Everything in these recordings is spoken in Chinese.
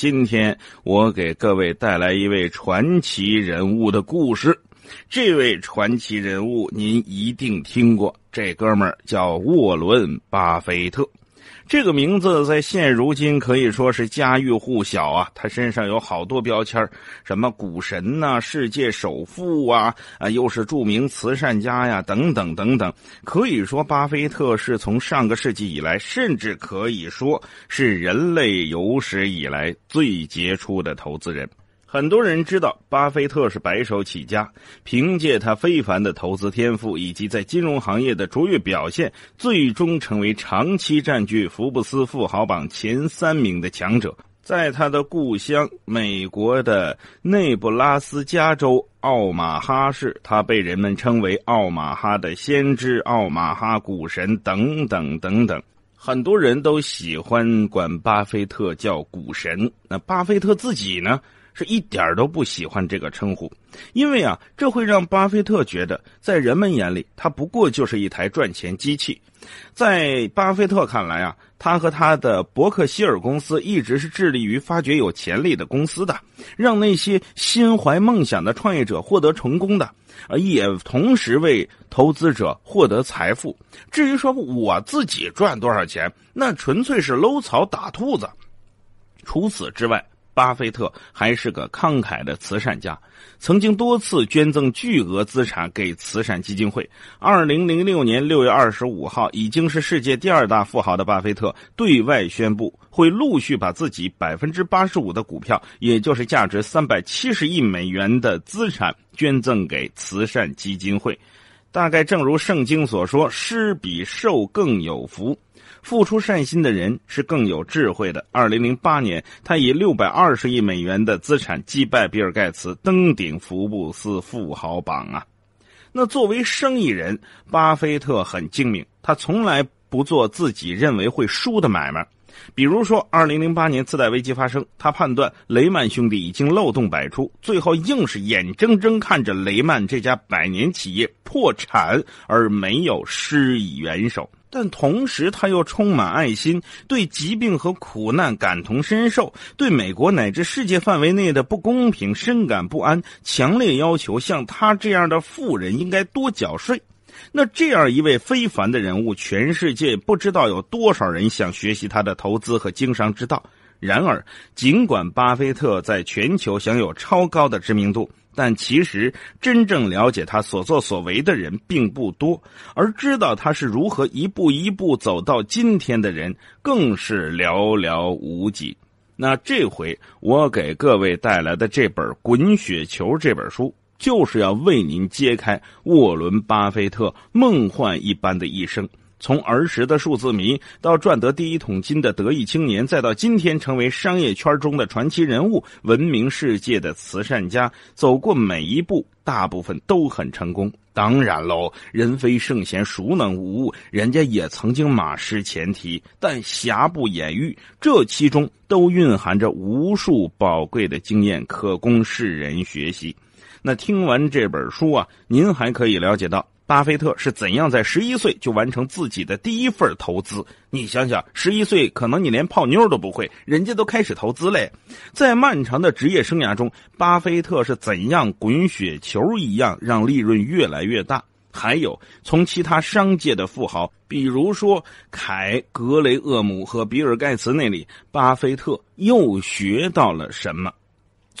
今天我给各位带来一位传奇人物的故事，这位传奇人物您一定听过，这哥们儿叫沃伦·巴菲特。这个名字在现如今可以说是家喻户晓啊！他身上有好多标签什么股神呐，世界首富啊，啊，又是著名慈善家呀，等等等等。可以说，巴菲特是从上个世纪以来，甚至可以说是人类有史以来最杰出的投资人。很多人知道巴菲特是白手起家，凭借他非凡的投资天赋以及在金融行业的卓越表现，最终成为长期占据福布斯富豪榜前三名的强者。在他的故乡美国的内布拉斯加州奥马哈市，他被人们称为“奥马哈的先知”“奥马哈股神”等等等等。很多人都喜欢管巴菲特叫“股神”。那巴菲特自己呢？是一点都不喜欢这个称呼，因为啊，这会让巴菲特觉得，在人们眼里，他不过就是一台赚钱机器。在巴菲特看来啊，他和他的伯克希尔公司一直是致力于发掘有潜力的公司的，让那些心怀梦想的创业者获得成功的，也同时为投资者获得财富。至于说我自己赚多少钱，那纯粹是搂草打兔子。除此之外。巴菲特还是个慷慨的慈善家，曾经多次捐赠巨额资产给慈善基金会。二零零六年六月二十五号，已经是世界第二大富豪的巴菲特对外宣布，会陆续把自己百分之八十五的股票，也就是价值三百七十亿美元的资产捐赠给慈善基金会。大概正如圣经所说：“施比受更有福。”付出善心的人是更有智慧的。二零零八年，他以六百二十亿美元的资产击败比尔·盖茨，登顶福布斯富豪榜啊。那作为生意人，巴菲特很精明，他从来不做自己认为会输的买卖。比如说，二零零八年次贷危机发生，他判断雷曼兄弟已经漏洞百出，最后硬是眼睁睁看着雷曼这家百年企业破产，而没有施以援手。但同时，他又充满爱心，对疾病和苦难感同身受，对美国乃至世界范围内的不公平深感不安，强烈要求像他这样的富人应该多缴税。那这样一位非凡的人物，全世界不知道有多少人想学习他的投资和经商之道。然而，尽管巴菲特在全球享有超高的知名度。但其实真正了解他所作所为的人并不多，而知道他是如何一步一步走到今天的人更是寥寥无几。那这回我给各位带来的这本《滚雪球》这本书，就是要为您揭开沃伦·巴菲特梦幻一般的一生。从儿时的数字迷，到赚得第一桶金的得意青年，再到今天成为商业圈中的传奇人物、闻名世界的慈善家，走过每一步，大部分都很成功。当然喽，人非圣贤，孰能无误？人家也曾经马失前蹄，但瑕不掩瑜，这其中都蕴含着无数宝贵的经验，可供世人学习。那听完这本书啊，您还可以了解到。巴菲特是怎样在十一岁就完成自己的第一份投资？你想想，十一岁可能你连泡妞都不会，人家都开始投资嘞。在漫长的职业生涯中，巴菲特是怎样滚雪球一样让利润越来越大？还有，从其他商界的富豪，比如说凯格雷厄姆和比尔盖茨那里，巴菲特又学到了什么？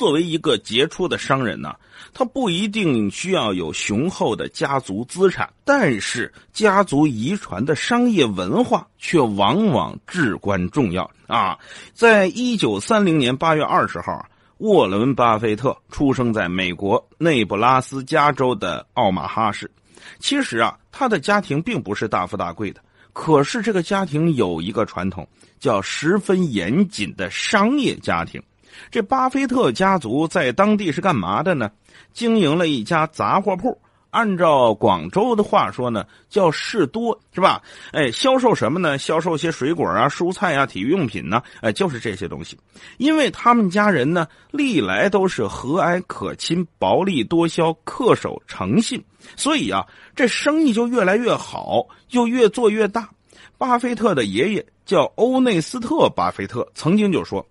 作为一个杰出的商人呢，他不一定需要有雄厚的家族资产，但是家族遗传的商业文化却往往至关重要啊！在一九三零年八月二十号，沃伦·巴菲特出生在美国内布拉斯加州的奥马哈市。其实啊，他的家庭并不是大富大贵的，可是这个家庭有一个传统，叫十分严谨的商业家庭。这巴菲特家族在当地是干嘛的呢？经营了一家杂货铺，按照广州的话说呢，叫“士多”是吧？哎，销售什么呢？销售些水果啊、蔬菜啊、体育用品呢？哎，就是这些东西。因为他们家人呢，历来都是和蔼可亲、薄利多销、恪守诚信，所以啊，这生意就越来越好，又越做越大。巴菲特的爷爷叫欧内斯特·巴菲特，曾经就说。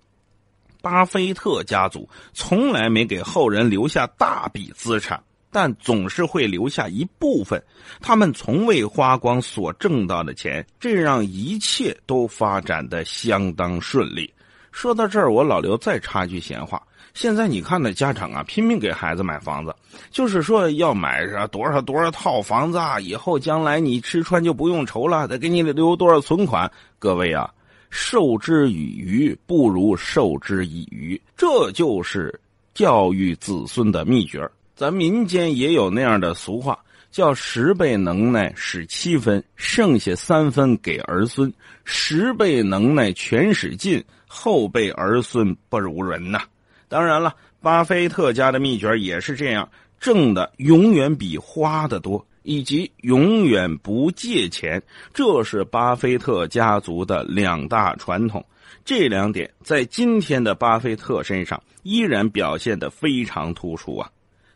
巴菲特家族从来没给后人留下大笔资产，但总是会留下一部分。他们从未花光所挣到的钱，这让一切都发展的相当顺利。说到这儿，我老刘再插句闲话：现在你看那家长啊，拼命给孩子买房子，就是说要买上多少多少套房子，啊，以后将来你吃穿就不用愁了，再给你留多少存款。各位啊。授之以鱼，不如授之以渔。这就是教育子孙的秘诀咱民间也有那样的俗话，叫十倍能耐使七分，剩下三分给儿孙；十倍能耐全使尽，后辈儿孙不如人呐。当然了，巴菲特家的秘诀也是这样，挣的永远比花的多。以及永远不借钱，这是巴菲特家族的两大传统。这两点在今天的巴菲特身上依然表现的非常突出啊！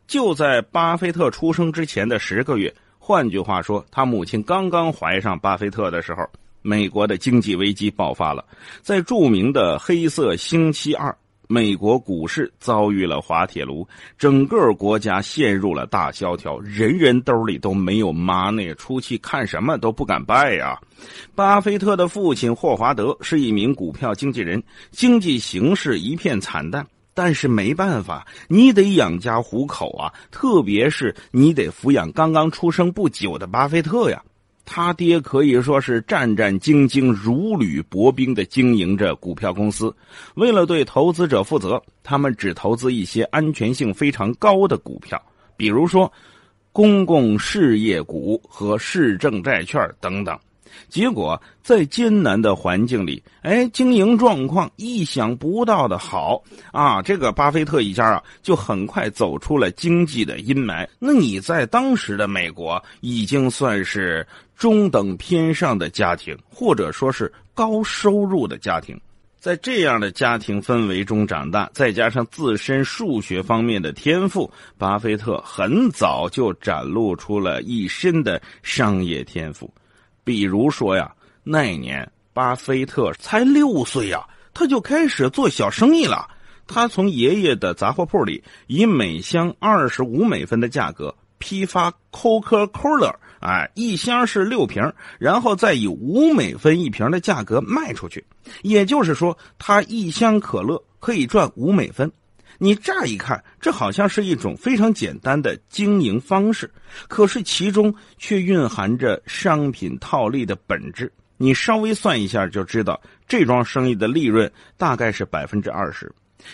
就在巴菲特出生之前的十个月，换句话说，他母亲刚刚怀上巴菲特的时候，美国的经济危机爆发了，在著名的黑色星期二。美国股市遭遇了滑铁卢，整个国家陷入了大萧条，人人兜里都没有 money，出去看什么都不敢拜呀。巴菲特的父亲霍华德是一名股票经纪人，经济形势一片惨淡，但是没办法，你得养家糊口啊，特别是你得抚养刚刚出生不久的巴菲特呀。他爹可以说是战战兢兢、如履薄冰的经营着股票公司。为了对投资者负责，他们只投资一些安全性非常高的股票，比如说公共事业股和市政债券等等。结果在艰难的环境里，哎，经营状况意想不到的好啊！这个巴菲特一家啊，就很快走出了经济的阴霾。那你在当时的美国，已经算是中等偏上的家庭，或者说，是高收入的家庭。在这样的家庭氛围中长大，再加上自身数学方面的天赋，巴菲特很早就展露出了一身的商业天赋。比如说呀，那年巴菲特才六岁呀，他就开始做小生意了。他从爷爷的杂货铺里以每箱二十五美分的价格批发 Coca-Cola，哎，一箱是六瓶，然后再以五美分一瓶的价格卖出去。也就是说，他一箱可乐可以赚五美分。你乍一看，这好像是一种非常简单的经营方式，可是其中却蕴含着商品套利的本质。你稍微算一下就知道，这桩生意的利润大概是百分之二十。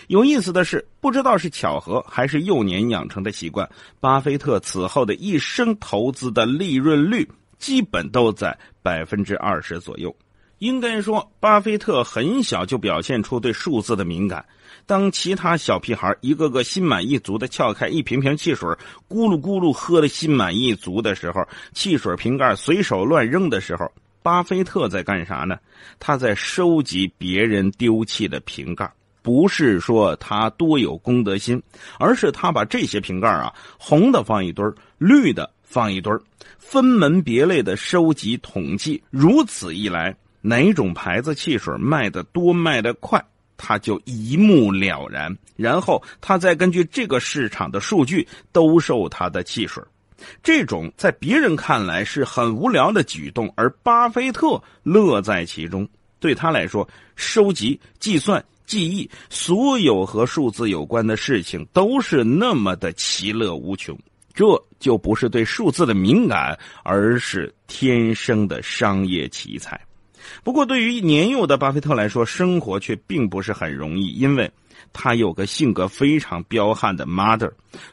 有意思的是，不知道是巧合还是幼年养成的习惯，巴菲特此后的一生投资的利润率基本都在百分之二十左右。应该说，巴菲特很小就表现出对数字的敏感。当其他小屁孩一个个心满意足的撬开一瓶瓶汽水，咕噜咕噜喝的心满意足的时候，汽水瓶盖随手乱扔的时候，巴菲特在干啥呢？他在收集别人丢弃的瓶盖，不是说他多有公德心，而是他把这些瓶盖啊，红的放一堆儿，绿的放一堆儿，分门别类的收集统计。如此一来，哪种牌子汽水卖的多，卖的快？他就一目了然，然后他再根据这个市场的数据兜售他的汽水。这种在别人看来是很无聊的举动，而巴菲特乐在其中。对他来说，收集、计算、记忆所有和数字有关的事情都是那么的其乐无穷。这就不是对数字的敏感，而是天生的商业奇才。不过，对于年幼的巴菲特来说，生活却并不是很容易，因为他有个性格非常彪悍的 mother，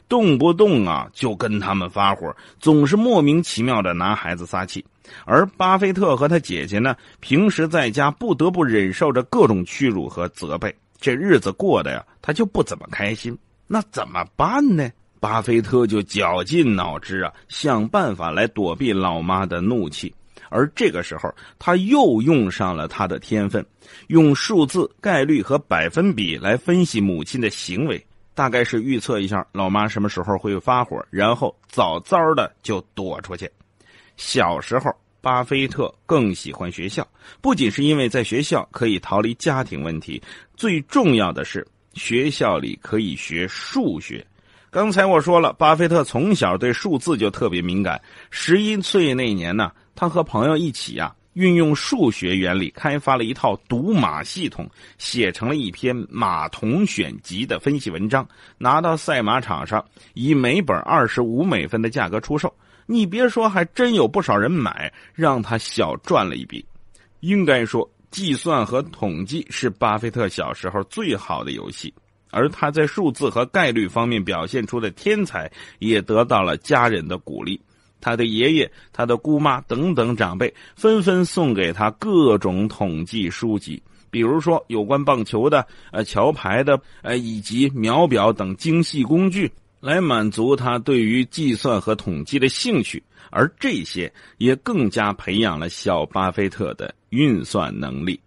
动不动啊就跟他们发火，总是莫名其妙的拿孩子撒气。而巴菲特和他姐姐呢，平时在家不得不忍受着各种屈辱和责备，这日子过得呀，他就不怎么开心。那怎么办呢？巴菲特就绞尽脑汁啊，想办法来躲避老妈的怒气。而这个时候，他又用上了他的天分，用数字、概率和百分比来分析母亲的行为，大概是预测一下老妈什么时候会发火，然后早早的就躲出去。小时候，巴菲特更喜欢学校，不仅是因为在学校可以逃离家庭问题，最重要的是学校里可以学数学。刚才我说了，巴菲特从小对数字就特别敏感，十一岁那年呢。他和朋友一起呀，运用数学原理开发了一套赌马系统，写成了一篇马童选集的分析文章，拿到赛马场上以每本二十五美分的价格出售。你别说，还真有不少人买，让他小赚了一笔。应该说，计算和统计是巴菲特小时候最好的游戏，而他在数字和概率方面表现出的天才，也得到了家人的鼓励。他的爷爷、他的姑妈等等长辈纷纷送给他各种统计书籍，比如说有关棒球的、呃桥牌的、呃以及秒表等精细工具，来满足他对于计算和统计的兴趣。而这些也更加培养了小巴菲特的运算能力。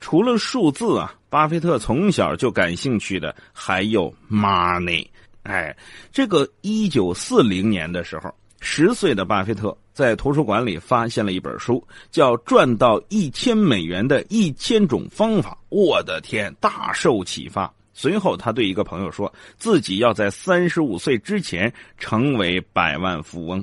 除了数字啊，巴菲特从小就感兴趣的还有 money。哎，这个一九四零年的时候。十岁的巴菲特在图书馆里发现了一本书，叫《赚到一千美元的一千种方法》。我的天，大受启发。随后，他对一个朋友说：“自己要在三十五岁之前成为百万富翁。”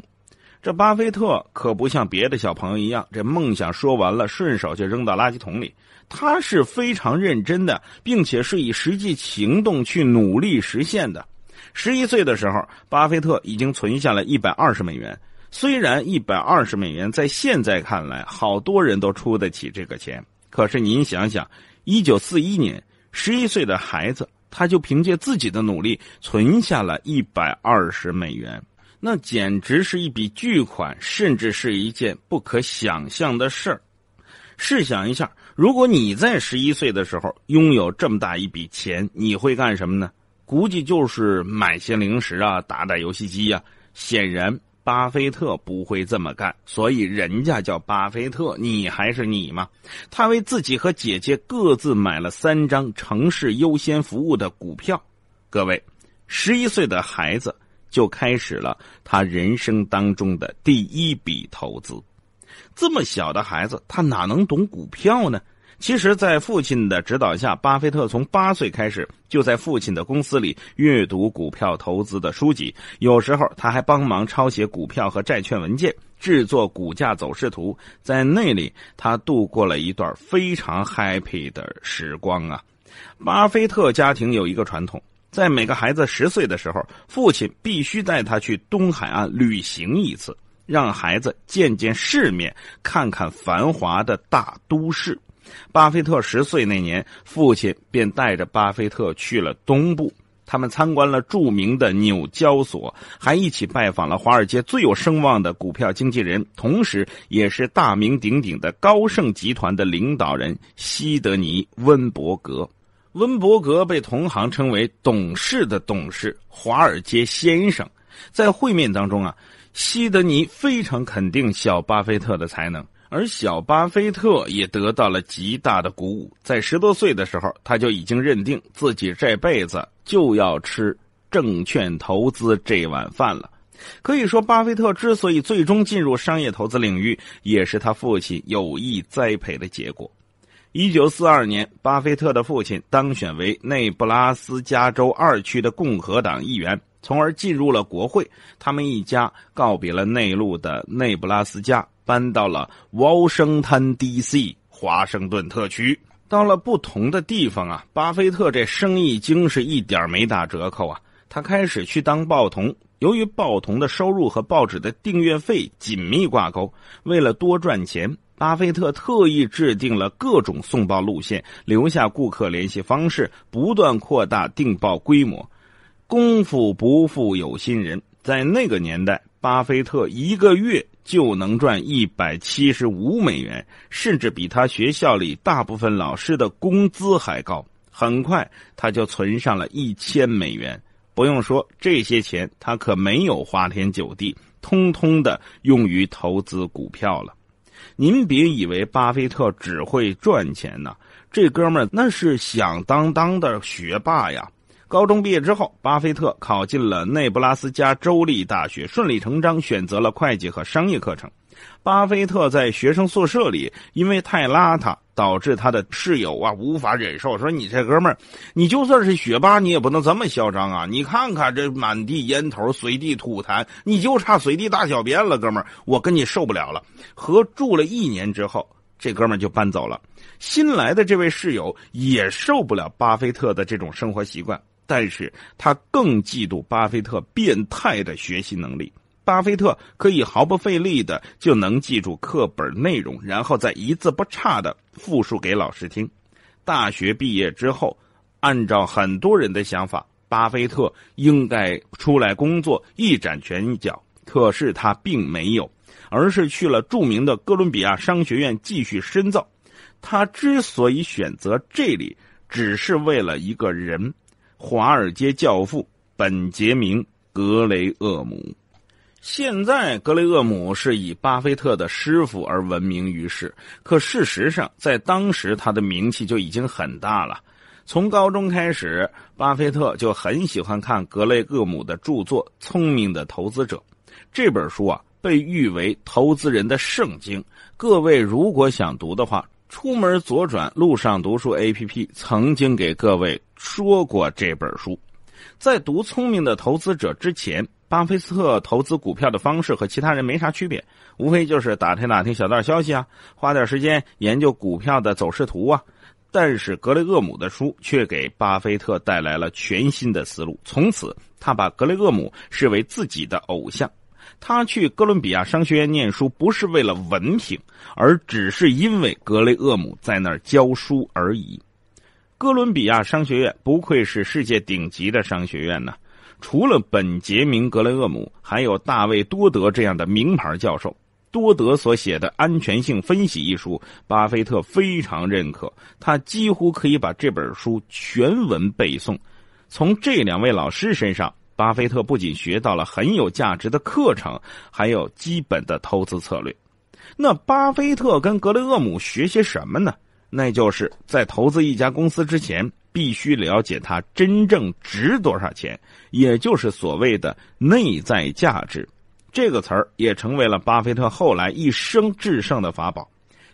这巴菲特可不像别的小朋友一样，这梦想说完了，顺手就扔到垃圾桶里。他是非常认真的，并且是以实际行动去努力实现的。十一岁的时候，巴菲特已经存下了一百二十美元。虽然一百二十美元在现在看来，好多人都出得起这个钱，可是您想想，一九四一年，十一岁的孩子，他就凭借自己的努力存下了一百二十美元，那简直是一笔巨款，甚至是一件不可想象的事儿。试想一下，如果你在十一岁的时候拥有这么大一笔钱，你会干什么呢？估计就是买些零食啊，打打游戏机呀。显然，巴菲特不会这么干，所以人家叫巴菲特，你还是你吗？他为自己和姐姐各自买了三张城市优先服务的股票。各位，十一岁的孩子就开始了他人生当中的第一笔投资。这么小的孩子，他哪能懂股票呢？其实，在父亲的指导下，巴菲特从八岁开始就在父亲的公司里阅读股票投资的书籍。有时候，他还帮忙抄写股票和债券文件，制作股价走势图。在那里，他度过了一段非常 happy 的时光啊！巴菲特家庭有一个传统，在每个孩子十岁的时候，父亲必须带他去东海岸旅行一次，让孩子见见世面，看看繁华的大都市。巴菲特十岁那年，父亲便带着巴菲特去了东部。他们参观了著名的纽交所，还一起拜访了华尔街最有声望的股票经纪人，同时也是大名鼎鼎的高盛集团的领导人西德尼·温伯格。温伯格被同行称为“董事的董事，华尔街先生”。在会面当中啊，西德尼非常肯定小巴菲特的才能。而小巴菲特也得到了极大的鼓舞。在十多岁的时候，他就已经认定自己这辈子就要吃证券投资这碗饭了。可以说，巴菲特之所以最终进入商业投资领域，也是他父亲有意栽培的结果。一九四二年，巴菲特的父亲当选为内布拉斯加州二区的共和党议员，从而进入了国会。他们一家告别了内陆的内布拉斯加。搬到了华盛滩 DC，华盛顿特区。到了不同的地方啊，巴菲特这生意经是一点没打折扣啊。他开始去当报童，由于报童的收入和报纸的订阅费紧密挂钩，为了多赚钱，巴菲特特意制定了各种送报路线，留下顾客联系方式，不断扩大订报规模。功夫不负有心人，在那个年代，巴菲特一个月。就能赚一百七十五美元，甚至比他学校里大部分老师的工资还高。很快，他就存上了一千美元。不用说，这些钱他可没有花天酒地，通通的用于投资股票了。您别以为巴菲特只会赚钱呐，这哥们儿那是响当当的学霸呀。高中毕业之后，巴菲特考进了内布拉斯加州立大学，顺理成章选择了会计和商业课程。巴菲特在学生宿舍里，因为太邋遢，导致他的室友啊无法忍受，说：“你这哥们儿，你就算是学霸，你也不能这么嚣张啊！你看看这满地烟头，随地吐痰，你就差随地大小便了，哥们儿，我跟你受不了了。”和住了一年之后，这哥们儿就搬走了。新来的这位室友也受不了巴菲特的这种生活习惯。但是他更嫉妒巴菲特变态的学习能力。巴菲特可以毫不费力的就能记住课本内容，然后再一字不差的复述给老师听。大学毕业之后，按照很多人的想法，巴菲特应该出来工作，一展拳脚。可是他并没有，而是去了著名的哥伦比亚商学院继续深造。他之所以选择这里，只是为了一个人。华尔街教父本杰明·格雷厄姆，现在格雷厄姆是以巴菲特的师傅而闻名于世。可事实上，在当时他的名气就已经很大了。从高中开始，巴菲特就很喜欢看格雷厄姆的著作《聪明的投资者》。这本书啊，被誉为投资人的圣经。各位如果想读的话。出门左转，路上读书 A P P 曾经给各位说过这本书。在读《聪明的投资者》之前，巴菲特投资股票的方式和其他人没啥区别，无非就是打听打听小道消息啊，花点时间研究股票的走势图啊。但是格雷厄姆的书却给巴菲特带来了全新的思路，从此他把格雷厄姆视为自己的偶像。他去哥伦比亚商学院念书，不是为了文凭，而只是因为格雷厄姆在那儿教书而已。哥伦比亚商学院不愧是世界顶级的商学院呢，除了本杰明·格雷厄姆，还有大卫·多德这样的名牌教授。多德所写的《安全性分析》一书，巴菲特非常认可，他几乎可以把这本书全文背诵。从这两位老师身上。巴菲特不仅学到了很有价值的课程，还有基本的投资策略。那巴菲特跟格雷厄姆学些什么呢？那就是在投资一家公司之前，必须了解它真正值多少钱，也就是所谓的内在价值。这个词儿也成为了巴菲特后来一生制胜的法宝。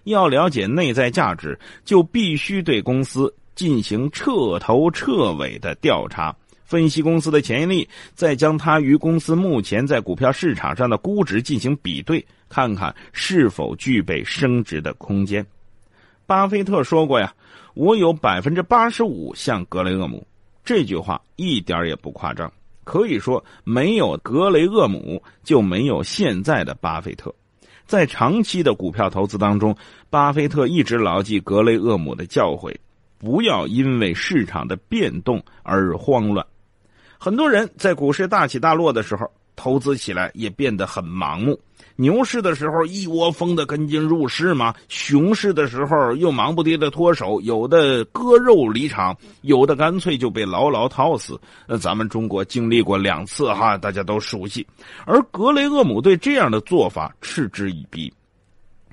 要了解内在价值，就必须对公司进行彻头彻尾的调查。分析公司的潜力，再将它与公司目前在股票市场上的估值进行比对，看看是否具备升值的空间。巴菲特说过呀：“我有百分之八十五像格雷厄姆。”这句话一点也不夸张。可以说，没有格雷厄姆，就没有现在的巴菲特。在长期的股票投资当中，巴菲特一直牢记格雷厄姆的教诲：不要因为市场的变动而慌乱。很多人在股市大起大落的时候，投资起来也变得很盲目。牛市的时候一窝蜂的跟进入市嘛，熊市的时候又忙不迭的脱手，有的割肉离场，有的干脆就被牢牢套死。那咱们中国经历过两次哈，大家都熟悉。而格雷厄姆对这样的做法嗤之以鼻。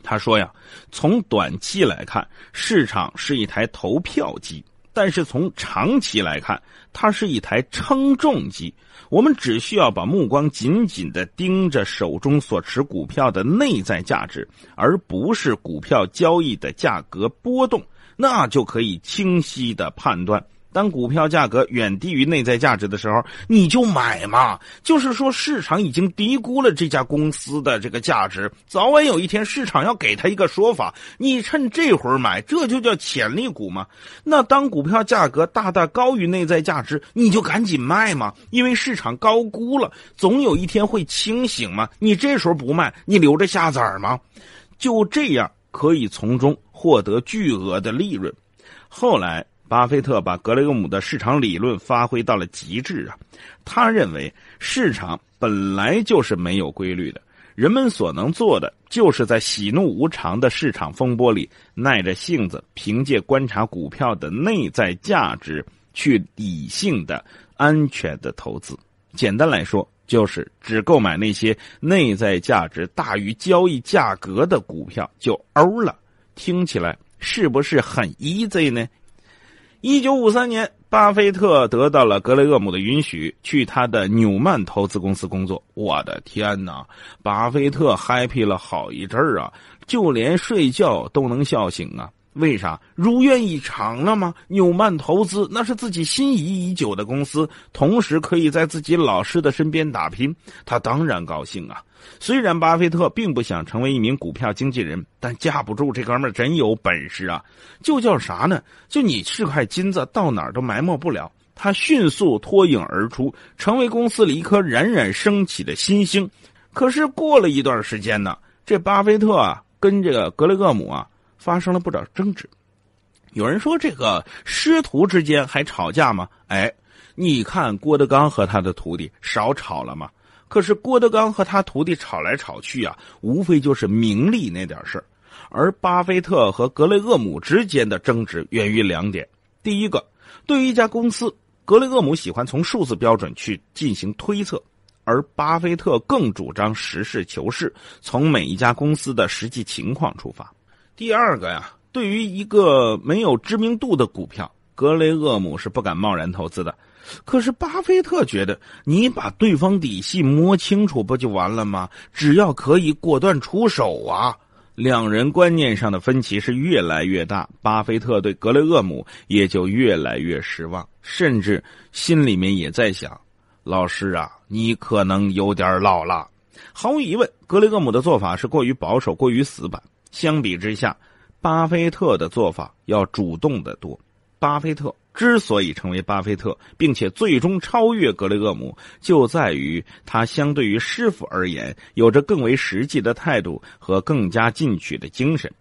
他说呀，从短期来看，市场是一台投票机。但是从长期来看，它是一台称重机。我们只需要把目光紧紧的盯着手中所持股票的内在价值，而不是股票交易的价格波动，那就可以清晰的判断。当股票价格远低于内在价值的时候，你就买嘛。就是说，市场已经低估了这家公司的这个价值，早晚有一天市场要给他一个说法。你趁这会儿买，这就叫潜力股嘛。那当股票价格大大高于内在价值，你就赶紧卖嘛，因为市场高估了，总有一天会清醒嘛。你这时候不卖，你留着下子儿吗？就这样可以从中获得巨额的利润。后来。巴菲特把格雷厄姆的市场理论发挥到了极致啊！他认为市场本来就是没有规律的，人们所能做的就是在喜怒无常的市场风波里耐着性子，凭借观察股票的内在价值去理性的、安全的投资。简单来说，就是只购买那些内在价值大于交易价格的股票就欧了。听起来是不是很 easy 呢？一九五三年，巴菲特得到了格雷厄姆的允许，去他的纽曼投资公司工作。我的天哪，巴菲特 happy 了好一阵儿啊，就连睡觉都能笑醒啊。为啥如愿以偿了吗？纽曼投资那是自己心仪已久的公司，同时可以在自己老师的身边打拼，他当然高兴啊。虽然巴菲特并不想成为一名股票经纪人，但架不住这哥们儿真有本事啊。就叫啥呢？就你是块金子，到哪儿都埋没不了。他迅速脱颖而出，成为公司里一颗冉冉升起的新星。可是过了一段时间呢，这巴菲特啊，跟这个格雷厄姆啊。发生了不少争执，有人说这个师徒之间还吵架吗？哎，你看郭德纲和他的徒弟少吵了吗？可是郭德纲和他徒弟吵来吵去啊，无非就是名利那点事而巴菲特和格雷厄姆之间的争执源于两点：第一个，对于一家公司，格雷厄姆喜欢从数字标准去进行推测，而巴菲特更主张实事求是，从每一家公司的实际情况出发。第二个呀，对于一个没有知名度的股票，格雷厄姆是不敢贸然投资的。可是巴菲特觉得，你把对方底细摸清楚不就完了吗？只要可以果断出手啊！两人观念上的分歧是越来越大，巴菲特对格雷厄姆也就越来越失望，甚至心里面也在想：老师啊，你可能有点老了。毫无疑问，格雷厄姆的做法是过于保守、过于死板。相比之下，巴菲特的做法要主动的多。巴菲特之所以成为巴菲特，并且最终超越格雷厄姆，就在于他相对于师傅而言，有着更为实际的态度和更加进取的精神。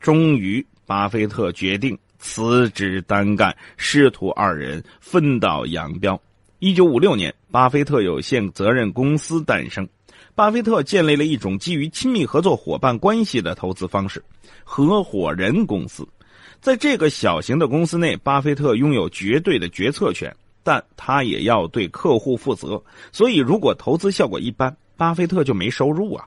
终于，巴菲特决定辞职单干，师徒二人分道扬镳。一九五六年，巴菲特有限责任公司诞生。巴菲特建立了一种基于亲密合作伙伴关系的投资方式——合伙人公司。在这个小型的公司内，巴菲特拥有绝对的决策权，但他也要对客户负责。所以，如果投资效果一般，巴菲特就没收入啊。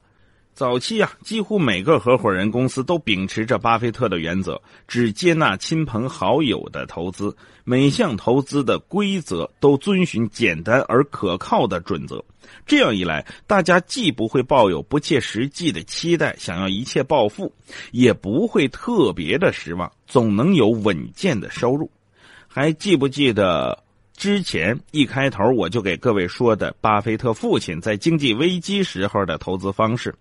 早期啊，几乎每个合伙人公司都秉持着巴菲特的原则，只接纳亲朋好友的投资，每项投资的规则都遵循简单而可靠的准则。这样一来，大家既不会抱有不切实际的期待，想要一切暴富，也不会特别的失望，总能有稳健的收入。还记不记得之前一开头我就给各位说的巴菲特父亲在经济危机时候的投资方式？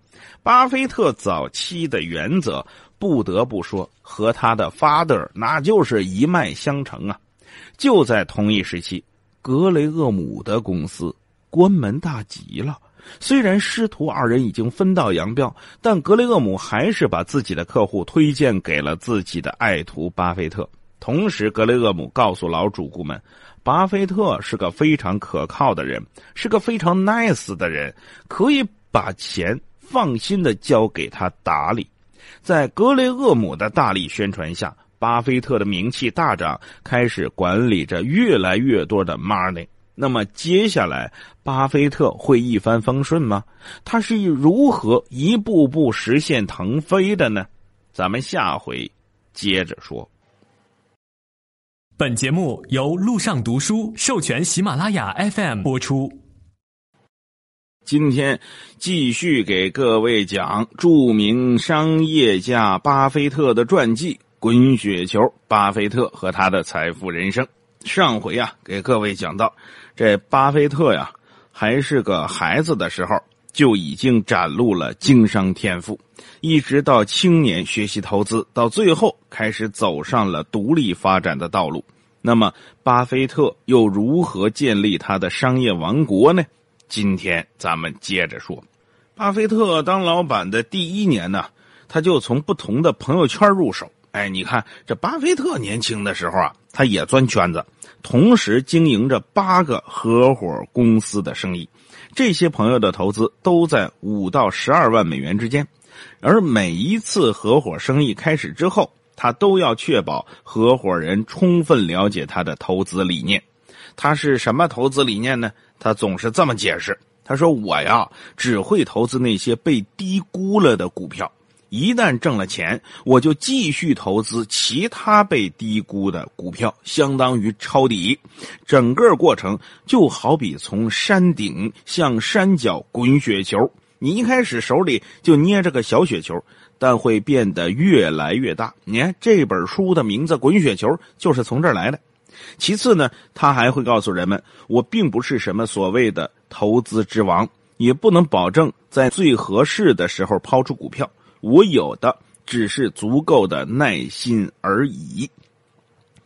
巴菲特早期的原则，不得不说和他的 father 那就是一脉相承啊。就在同一时期，格雷厄姆的公司。关门大吉了。虽然师徒二人已经分道扬镳，但格雷厄姆还是把自己的客户推荐给了自己的爱徒巴菲特。同时，格雷厄姆告诉老主顾们，巴菲特是个非常可靠的人，是个非常 nice 的人，可以把钱放心的交给他打理。在格雷厄姆的大力宣传下，巴菲特的名气大涨，开始管理着越来越多的 money。那么接下来，巴菲特会一帆风顺吗？他是如何一步步实现腾飞的呢？咱们下回接着说。本节目由路上读书授权喜马拉雅 FM 播出。今天继续给各位讲著名商业家巴菲特的传记《滚雪球：巴菲特和他的财富人生》。上回啊，给各位讲到。这巴菲特呀，还是个孩子的时候就已经展露了经商天赋，一直到青年学习投资，到最后开始走上了独立发展的道路。那么，巴菲特又如何建立他的商业王国呢？今天咱们接着说，巴菲特当老板的第一年呢，他就从不同的朋友圈入手。哎，你看这巴菲特年轻的时候啊，他也钻圈子。同时经营着八个合伙公司的生意，这些朋友的投资都在五到十二万美元之间，而每一次合伙生意开始之后，他都要确保合伙人充分了解他的投资理念。他是什么投资理念呢？他总是这么解释：他说我呀，只会投资那些被低估了的股票。一旦挣了钱，我就继续投资其他被低估的股票，相当于抄底。整个过程就好比从山顶向山脚滚雪球。你一开始手里就捏着个小雪球，但会变得越来越大。你看这本书的名字《滚雪球》，就是从这儿来的。其次呢，他还会告诉人们，我并不是什么所谓的投资之王，也不能保证在最合适的时候抛出股票。我有的只是足够的耐心而已。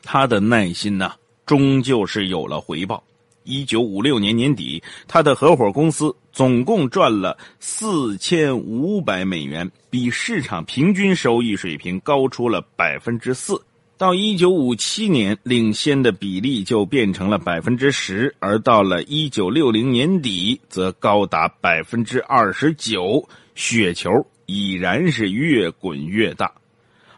他的耐心呢，终究是有了回报。一九五六年年底，他的合伙公司总共赚了四千五百美元，比市场平均收益水平高出了百分之四。到一九五七年，领先的比例就变成了百分之十，而到了一九六零年底，则高达百分之二十九。雪球。已然是越滚越大。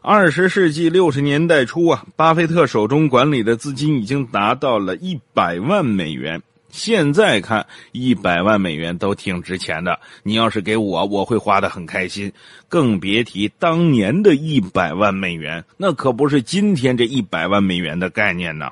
二十世纪六十年代初啊，巴菲特手中管理的资金已经达到了一百万美元。现在看一百万美元都挺值钱的，你要是给我，我会花的很开心。更别提当年的一百万美元，那可不是今天这一百万美元的概念呢。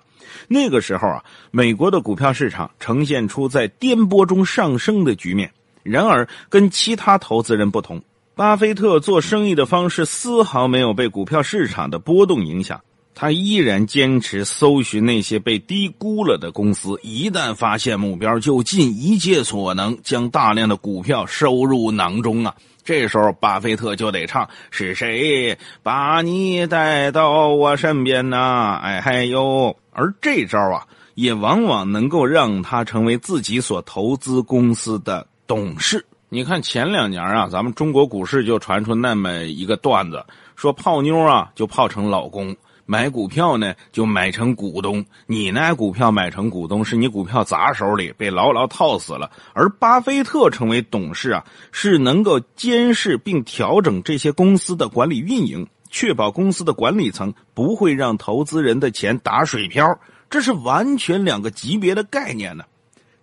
那个时候啊，美国的股票市场呈现出在颠簸中上升的局面。然而，跟其他投资人不同。巴菲特做生意的方式丝毫没有被股票市场的波动影响，他依然坚持搜寻那些被低估了的公司。一旦发现目标，就尽一切所能将大量的股票收入囊中啊！这时候，巴菲特就得唱：“是谁把你带到我身边呢？”哎嗨哟！而这招啊，也往往能够让他成为自己所投资公司的董事。你看前两年啊，咱们中国股市就传出那么一个段子，说泡妞啊就泡成老公，买股票呢就买成股东。你那股票买成股东，是你股票砸手里被牢牢套死了；而巴菲特成为董事啊，是能够监视并调整这些公司的管理运营，确保公司的管理层不会让投资人的钱打水漂。这是完全两个级别的概念呢。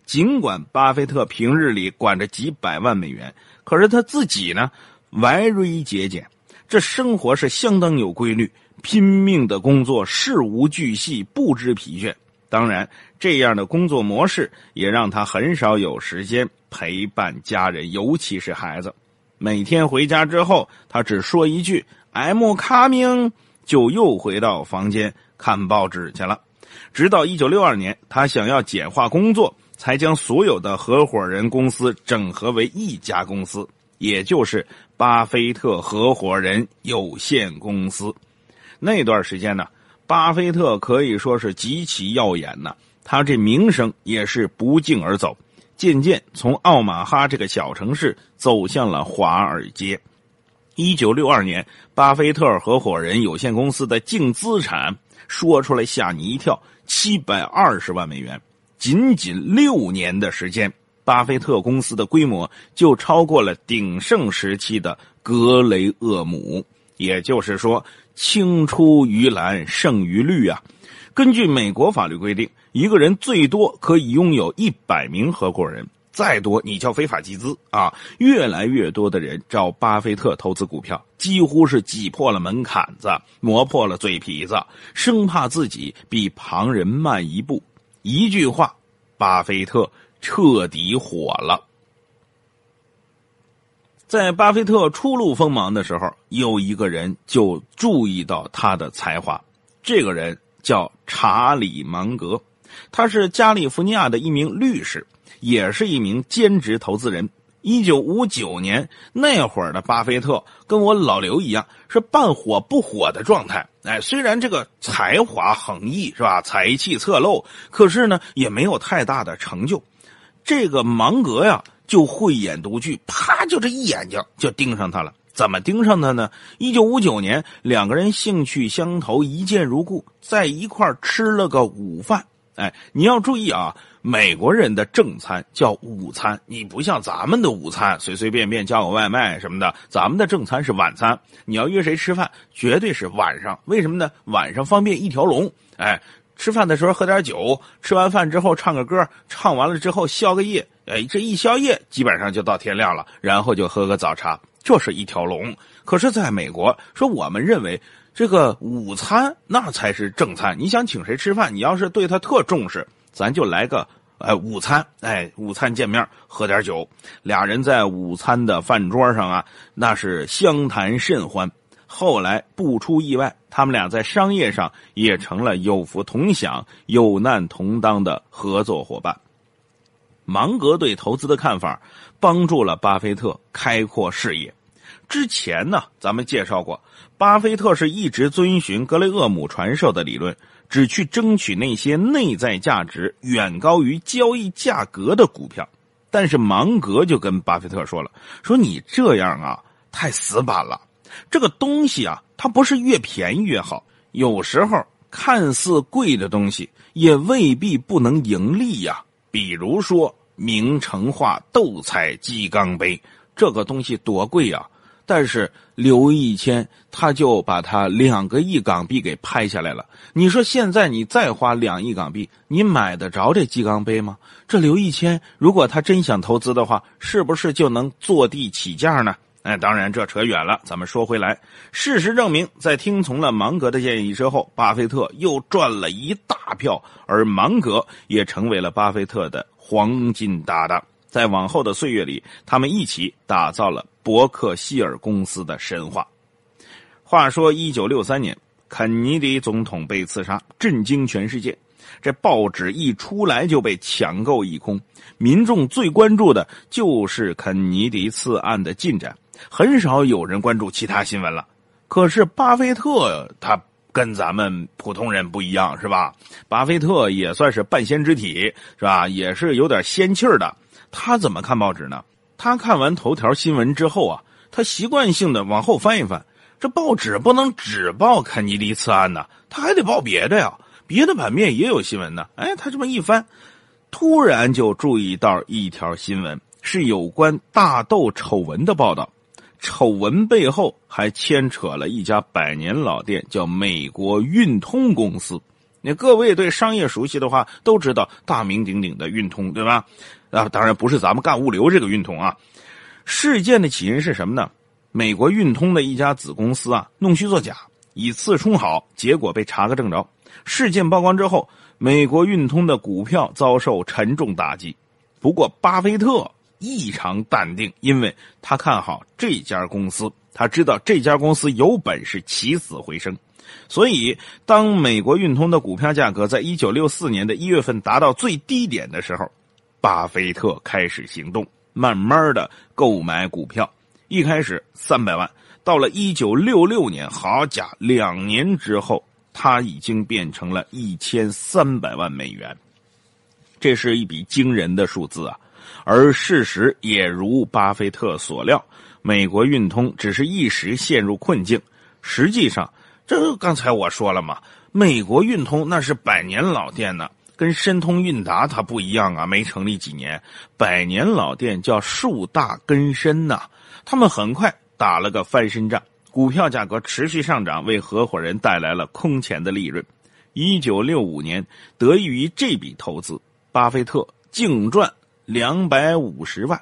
尽管巴菲特平日里管着几百万美元，可是他自己呢，very 节俭，这生活是相当有规律，拼命的工作，事无巨细，不知疲倦。当然，这样的工作模式也让他很少有时间陪伴家人，尤其是孩子。每天回家之后，他只说一句 “M i coming”，就又回到房间看报纸去了。直到一九六二年，他想要简化工作。才将所有的合伙人公司整合为一家公司，也就是巴菲特合伙人有限公司。那段时间呢，巴菲特可以说是极其耀眼呐，他这名声也是不胫而走，渐渐从奥马哈这个小城市走向了华尔街。一九六二年，巴菲特合伙人有限公司的净资产说出来吓你一跳，七百二十万美元。仅仅六年的时间，巴菲特公司的规模就超过了鼎盛时期的格雷厄姆。也就是说，青出于蓝胜于绿啊！根据美国法律规定，一个人最多可以拥有一百名合伙人，再多你叫非法集资啊！越来越多的人找巴菲特投资股票，几乎是挤破了门槛子，磨破了嘴皮子，生怕自己比旁人慢一步。一句话，巴菲特彻底火了。在巴菲特初露锋芒的时候，有一个人就注意到他的才华。这个人叫查理·芒格，他是加利福尼亚的一名律师，也是一名兼职投资人。一九五九年那会儿的巴菲特，跟我老刘一样，是半火不火的状态。哎，虽然这个才华横溢是吧，才气侧漏，可是呢，也没有太大的成就。这个芒格呀，就慧眼独具，啪，就这一眼睛就盯上他了。怎么盯上他呢？一九五九年，两个人兴趣相投，一见如故，在一块儿吃了个午饭。哎，你要注意啊。美国人的正餐叫午餐，你不像咱们的午餐随随便便叫个外卖什么的。咱们的正餐是晚餐，你要约谁吃饭，绝对是晚上。为什么呢？晚上方便一条龙。哎，吃饭的时候喝点酒，吃完饭之后唱个歌，唱完了之后宵个夜。哎，这一宵夜基本上就到天亮了，然后就喝个早茶，这是一条龙。可是，在美国说，我们认为这个午餐那才是正餐。你想请谁吃饭，你要是对他特重视，咱就来个。哎，午餐，哎，午餐见面喝点酒，俩人在午餐的饭桌上啊，那是相谈甚欢。后来不出意外，他们俩在商业上也成了有福同享有难同当的合作伙伴。芒格对投资的看法帮助了巴菲特开阔视野。之前呢，咱们介绍过，巴菲特是一直遵循格雷厄姆传授的理论。只去争取那些内在价值远高于交易价格的股票，但是芒格就跟巴菲特说了：“说你这样啊太死板了，这个东西啊它不是越便宜越好，有时候看似贵的东西也未必不能盈利呀。比如说明成化斗彩鸡缸杯，这个东西多贵呀。”但是刘一谦他就把他两个亿港币给拍下来了。你说现在你再花两亿港币，你买得着这鸡缸杯吗？这刘一谦如果他真想投资的话，是不是就能坐地起价呢？哎，当然这扯远了，咱们说回来。事实证明，在听从了芒格的建议之后，巴菲特又赚了一大票，而芒格也成为了巴菲特的黄金搭档。在往后的岁月里，他们一起打造了。伯克希尔公司的神话。话说，一九六三年，肯尼迪总统被刺杀，震惊全世界。这报纸一出来就被抢购一空，民众最关注的就是肯尼迪刺案的进展，很少有人关注其他新闻了。可是，巴菲特他跟咱们普通人不一样，是吧？巴菲特也算是半仙之体，是吧？也是有点仙气儿的。他怎么看报纸呢？他看完头条新闻之后啊，他习惯性的往后翻一翻，这报纸不能只报肯尼迪刺案呐，他还得报别的呀，别的版面也有新闻呢。哎，他这么一翻，突然就注意到一条新闻，是有关大豆丑闻的报道，丑闻背后还牵扯了一家百年老店，叫美国运通公司。那各位对商业熟悉的话，都知道大名鼎鼎的运通，对吧？啊，当然不是咱们干物流这个运通啊！事件的起因是什么呢？美国运通的一家子公司啊，弄虚作假，以次充好，结果被查个正着。事件曝光之后，美国运通的股票遭受沉重打击。不过，巴菲特异常淡定，因为他看好这家公司，他知道这家公司有本事起死回生。所以，当美国运通的股票价格在一九六四年的一月份达到最低点的时候。巴菲特开始行动，慢慢的购买股票。一开始三百万，到了一九六六年，好家两年之后，他已经变成了一千三百万美元。这是一笔惊人的数字啊！而事实也如巴菲特所料，美国运通只是一时陷入困境。实际上，这刚才我说了嘛，美国运通那是百年老店呢。跟申通韵达它不一样啊，没成立几年，百年老店叫树大根深呐。他们很快打了个翻身仗，股票价格持续上涨，为合伙人带来了空前的利润。一九六五年，得益于这笔投资，巴菲特净赚两百五十万。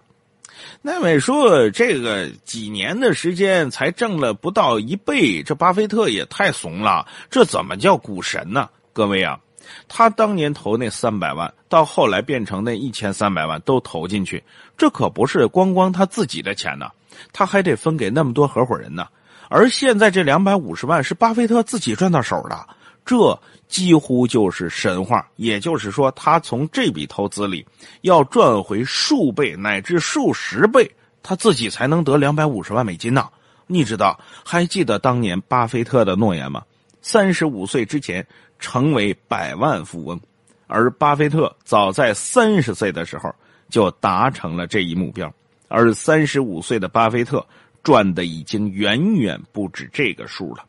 那位说这个几年的时间才挣了不到一倍，这巴菲特也太怂了，这怎么叫股神呢？各位啊。他当年投那三百万，到后来变成那一千三百万都投进去，这可不是光光他自己的钱呢，他还得分给那么多合伙人呢。而现在这两百五十万是巴菲特自己赚到手的，这几乎就是神话。也就是说，他从这笔投资里要赚回数倍乃至数十倍，他自己才能得两百五十万美金呢。你知道，还记得当年巴菲特的诺言吗？三十五岁之前。成为百万富翁，而巴菲特早在三十岁的时候就达成了这一目标，而三十五岁的巴菲特赚的已经远远不止这个数了。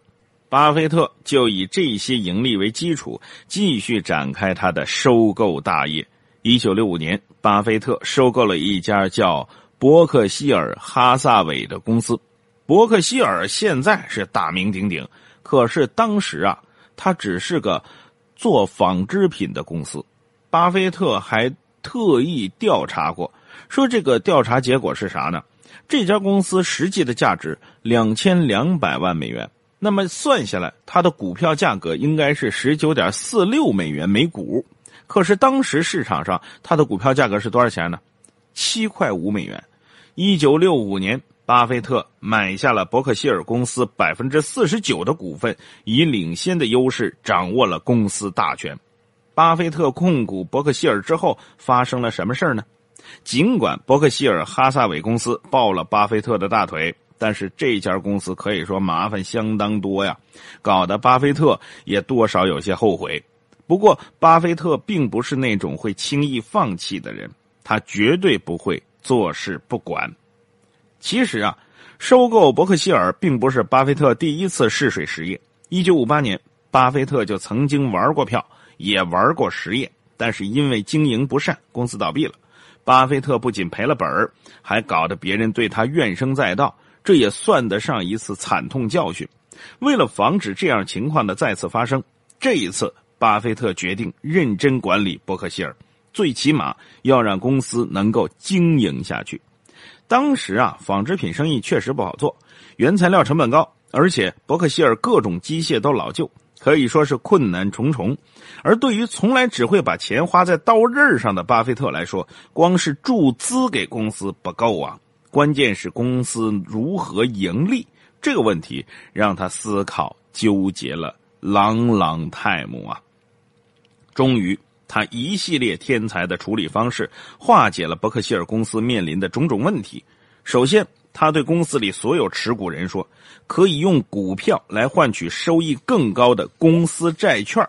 巴菲特就以这些盈利为基础，继续展开他的收购大业。一九六五年，巴菲特收购了一家叫伯克希尔哈萨韦的公司。伯克希尔现在是大名鼎鼎，可是当时啊。它只是个做纺织品的公司，巴菲特还特意调查过，说这个调查结果是啥呢？这家公司实际的价值两千两百万美元，那么算下来，它的股票价格应该是十九点四六美元每股，可是当时市场上它的股票价格是多少钱呢？七块五美元，一九六五年。巴菲特买下了伯克希尔公司百分之四十九的股份，以领先的优势掌握了公司大权。巴菲特控股伯克希尔之后，发生了什么事儿呢？尽管伯克希尔哈萨韦公司抱了巴菲特的大腿，但是这家公司可以说麻烦相当多呀，搞得巴菲特也多少有些后悔。不过，巴菲特并不是那种会轻易放弃的人，他绝对不会坐视不管。其实啊，收购伯克希尔并不是巴菲特第一次试水实业。一九五八年，巴菲特就曾经玩过票，也玩过实业，但是因为经营不善，公司倒闭了。巴菲特不仅赔了本儿，还搞得别人对他怨声载道。这也算得上一次惨痛教训。为了防止这样情况的再次发生，这一次巴菲特决定认真管理伯克希尔，最起码要让公司能够经营下去。当时啊，纺织品生意确实不好做，原材料成本高，而且伯克希尔各种机械都老旧，可以说是困难重重。而对于从来只会把钱花在刀刃上的巴菲特来说，光是注资给公司不够啊，关键是公司如何盈利这个问题，让他思考纠结了朗朗泰姆啊，终于。他一系列天才的处理方式化解了伯克希尔公司面临的种种问题。首先，他对公司里所有持股人说，可以用股票来换取收益更高的公司债券。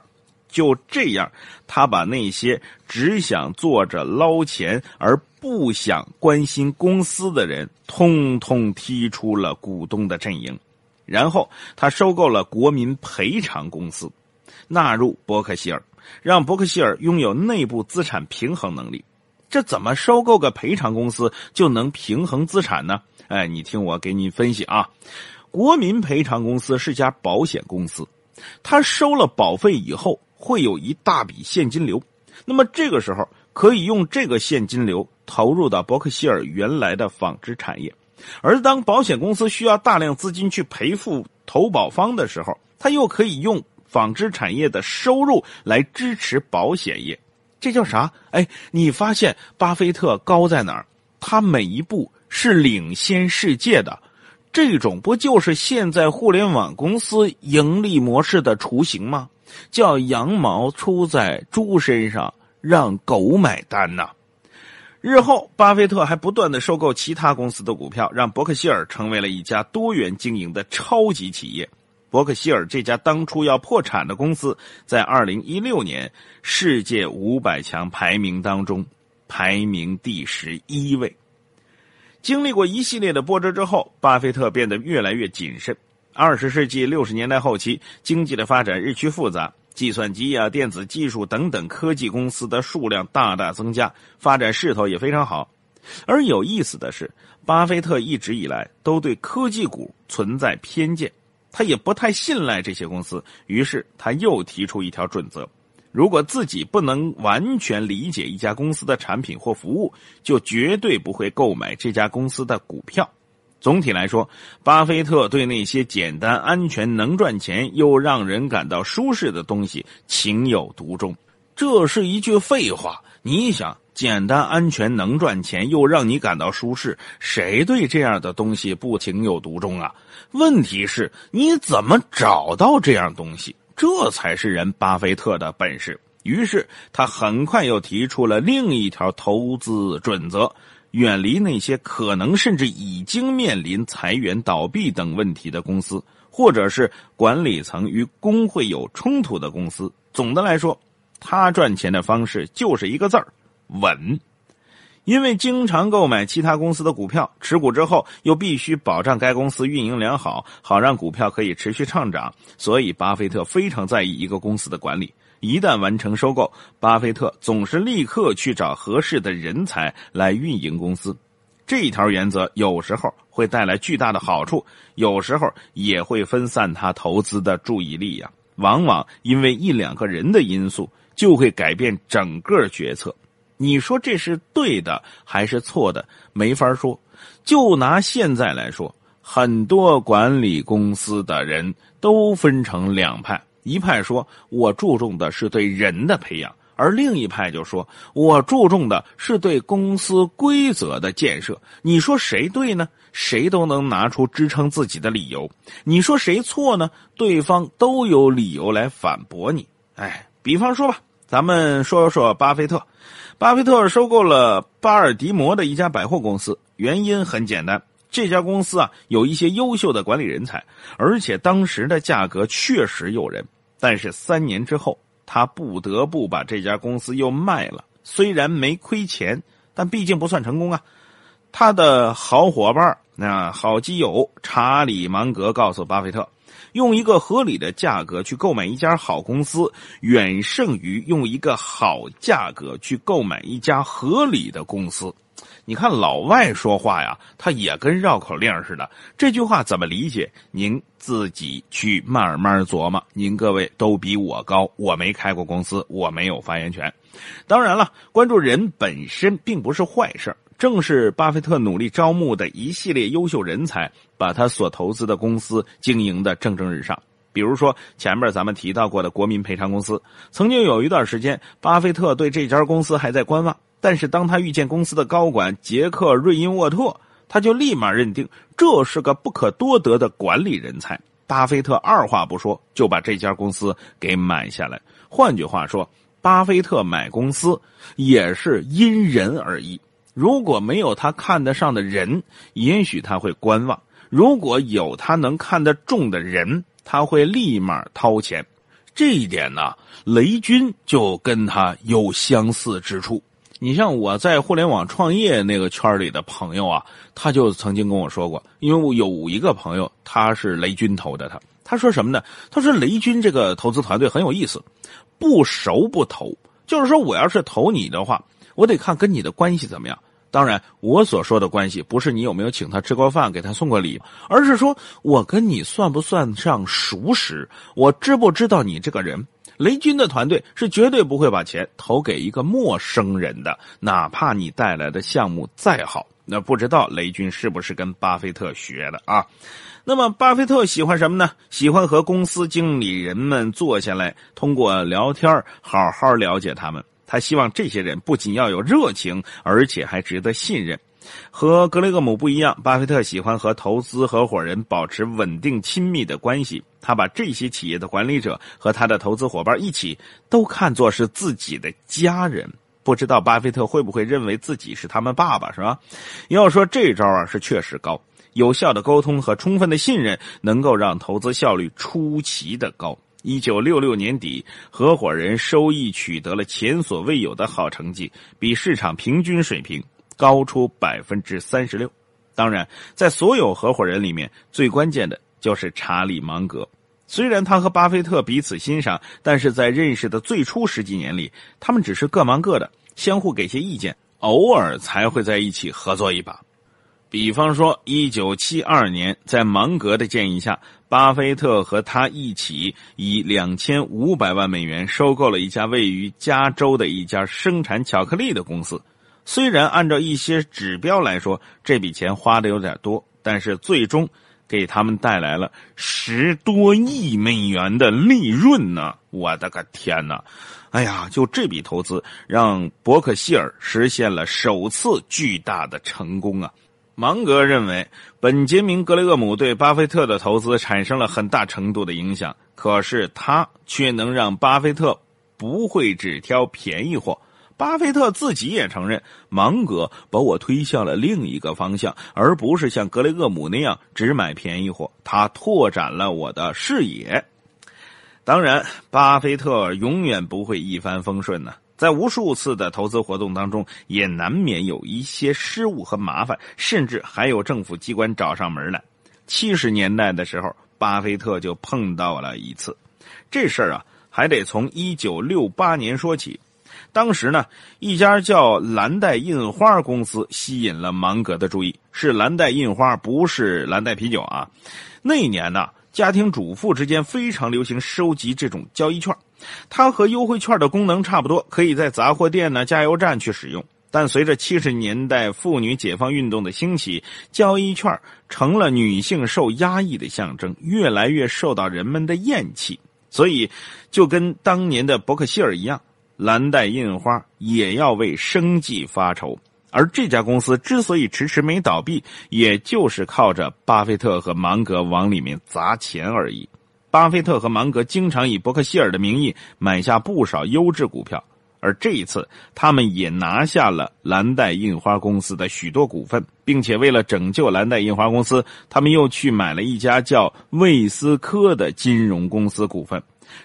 就这样，他把那些只想坐着捞钱而不想关心公司的人通通踢出了股东的阵营。然后，他收购了国民赔偿公司，纳入伯克希尔。让伯克希尔拥有内部资产平衡能力，这怎么收购个赔偿公司就能平衡资产呢？哎，你听我给你分析啊！国民赔偿公司是家保险公司，它收了保费以后会有一大笔现金流，那么这个时候可以用这个现金流投入到伯克希尔原来的纺织产业，而当保险公司需要大量资金去赔付投保方的时候，它又可以用。纺织产业的收入来支持保险业，这叫啥？哎，你发现巴菲特高在哪儿？他每一步是领先世界的，这种不就是现在互联网公司盈利模式的雏形吗？叫羊毛出在猪身上，让狗买单呐！日后，巴菲特还不断的收购其他公司的股票，让伯克希尔成为了一家多元经营的超级企业。伯克希尔这家当初要破产的公司在二零一六年世界五百强排名当中排名第十一位。经历过一系列的波折之后，巴菲特变得越来越谨慎。二十世纪六十年代后期，经济的发展日趋复杂，计算机啊、电子技术等等科技公司的数量大大增加，发展势头也非常好。而有意思的是，巴菲特一直以来都对科技股存在偏见。他也不太信赖这些公司，于是他又提出一条准则：如果自己不能完全理解一家公司的产品或服务，就绝对不会购买这家公司的股票。总体来说，巴菲特对那些简单、安全、能赚钱又让人感到舒适的东西情有独钟。这是一句废话。你想，简单、安全、能赚钱又让你感到舒适，谁对这样的东西不情有独钟啊？问题是你怎么找到这样东西？这才是人巴菲特的本事。于是他很快又提出了另一条投资准则：远离那些可能甚至已经面临裁员、倒闭等问题的公司，或者是管理层与工会有冲突的公司。总的来说，他赚钱的方式就是一个字儿：稳。因为经常购买其他公司的股票，持股之后又必须保障该公司运营良好，好让股票可以持续上涨，所以巴菲特非常在意一个公司的管理。一旦完成收购，巴菲特总是立刻去找合适的人才来运营公司。这一条原则有时候会带来巨大的好处，有时候也会分散他投资的注意力呀。往往因为一两个人的因素，就会改变整个决策。你说这是对的还是错的？没法说。就拿现在来说，很多管理公司的人都分成两派：一派说我注重的是对人的培养，而另一派就说我注重的是对公司规则的建设。你说谁对呢？谁都能拿出支撑自己的理由。你说谁错呢？对方都有理由来反驳你。哎，比方说吧。咱们说说巴菲特。巴菲特收购了巴尔的摩的一家百货公司，原因很简单：这家公司啊有一些优秀的管理人才，而且当时的价格确实诱人。但是三年之后，他不得不把这家公司又卖了。虽然没亏钱，但毕竟不算成功啊。他的好伙伴、那好基友查理芒格告诉巴菲特。用一个合理的价格去购买一家好公司，远胜于用一个好价格去购买一家合理的公司。你看老外说话呀，他也跟绕口令似的。这句话怎么理解？您自己去慢慢琢磨。您各位都比我高，我没开过公司，我没有发言权。当然了，关注人本身并不是坏事正是巴菲特努力招募的一系列优秀人才，把他所投资的公司经营的蒸蒸日上。比如说，前面咱们提到过的国民赔偿公司，曾经有一段时间，巴菲特对这家公司还在观望。但是，当他遇见公司的高管杰克·瑞因沃特，他就立马认定这是个不可多得的管理人才。巴菲特二话不说就把这家公司给买下来。换句话说，巴菲特买公司也是因人而异。如果没有他看得上的人，也许他会观望；如果有他能看得中的人，他会立马掏钱。这一点呢，雷军就跟他有相似之处。你像我在互联网创业那个圈里的朋友啊，他就曾经跟我说过，因为我有一个朋友，他是雷军投的，他他说什么呢？他说雷军这个投资团队很有意思，不熟不投，就是说我要是投你的话，我得看跟你的关系怎么样。当然，我所说的关系不是你有没有请他吃过饭、给他送过礼，而是说我跟你算不算上熟识？我知不知道你这个人？雷军的团队是绝对不会把钱投给一个陌生人的，哪怕你带来的项目再好。那不知道雷军是不是跟巴菲特学的啊？那么，巴菲特喜欢什么呢？喜欢和公司经理人们坐下来，通过聊天好好了解他们。他希望这些人不仅要有热情，而且还值得信任。和格雷厄姆不一样，巴菲特喜欢和投资合伙人保持稳定亲密的关系。他把这些企业的管理者和他的投资伙伴一起，都看作是自己的家人。不知道巴菲特会不会认为自己是他们爸爸，是吧？要说这招啊，是确实高。有效的沟通和充分的信任，能够让投资效率出奇的高。一九六六年底，合伙人收益取得了前所未有的好成绩，比市场平均水平高出百分之三十六。当然，在所有合伙人里面，最关键的就是查理·芒格。虽然他和巴菲特彼此欣赏，但是在认识的最初十几年里，他们只是各忙各的，相互给些意见，偶尔才会在一起合作一把。比方说，一九七二年，在芒格的建议下。巴菲特和他一起以两千五百万美元收购了一家位于加州的一家生产巧克力的公司。虽然按照一些指标来说，这笔钱花的有点多，但是最终给他们带来了十多亿美元的利润呢！我的个天哪！哎呀，就这笔投资让伯克希尔实现了首次巨大的成功啊！芒格认为，本杰明·格雷厄姆对巴菲特的投资产生了很大程度的影响。可是他却能让巴菲特不会只挑便宜货。巴菲特自己也承认，芒格把我推向了另一个方向，而不是像格雷厄姆那样只买便宜货。他拓展了我的视野。当然，巴菲特永远不会一帆风顺呢。在无数次的投资活动当中，也难免有一些失误和麻烦，甚至还有政府机关找上门来。七十年代的时候，巴菲特就碰到了一次。这事儿啊，还得从一九六八年说起。当时呢，一家叫蓝带印花公司吸引了芒格的注意，是蓝带印花，不是蓝带啤酒啊。那一年呢，家庭主妇之间非常流行收集这种交易券。它和优惠券的功能差不多，可以在杂货店呢、加油站去使用。但随着七十年代妇女解放运动的兴起，交易券成了女性受压抑的象征，越来越受到人们的厌弃。所以，就跟当年的伯克希尔一样，蓝带印花也要为生计发愁。而这家公司之所以迟迟没倒闭，也就是靠着巴菲特和芒格往里面砸钱而已。巴菲特和芒格经常以伯克希尔的名义买下不少优质股票，而这一次他们也拿下了蓝带印花公司的许多股份，并且为了拯救蓝带印花公司，他们又去买了一家叫魏斯科的金融公司股份。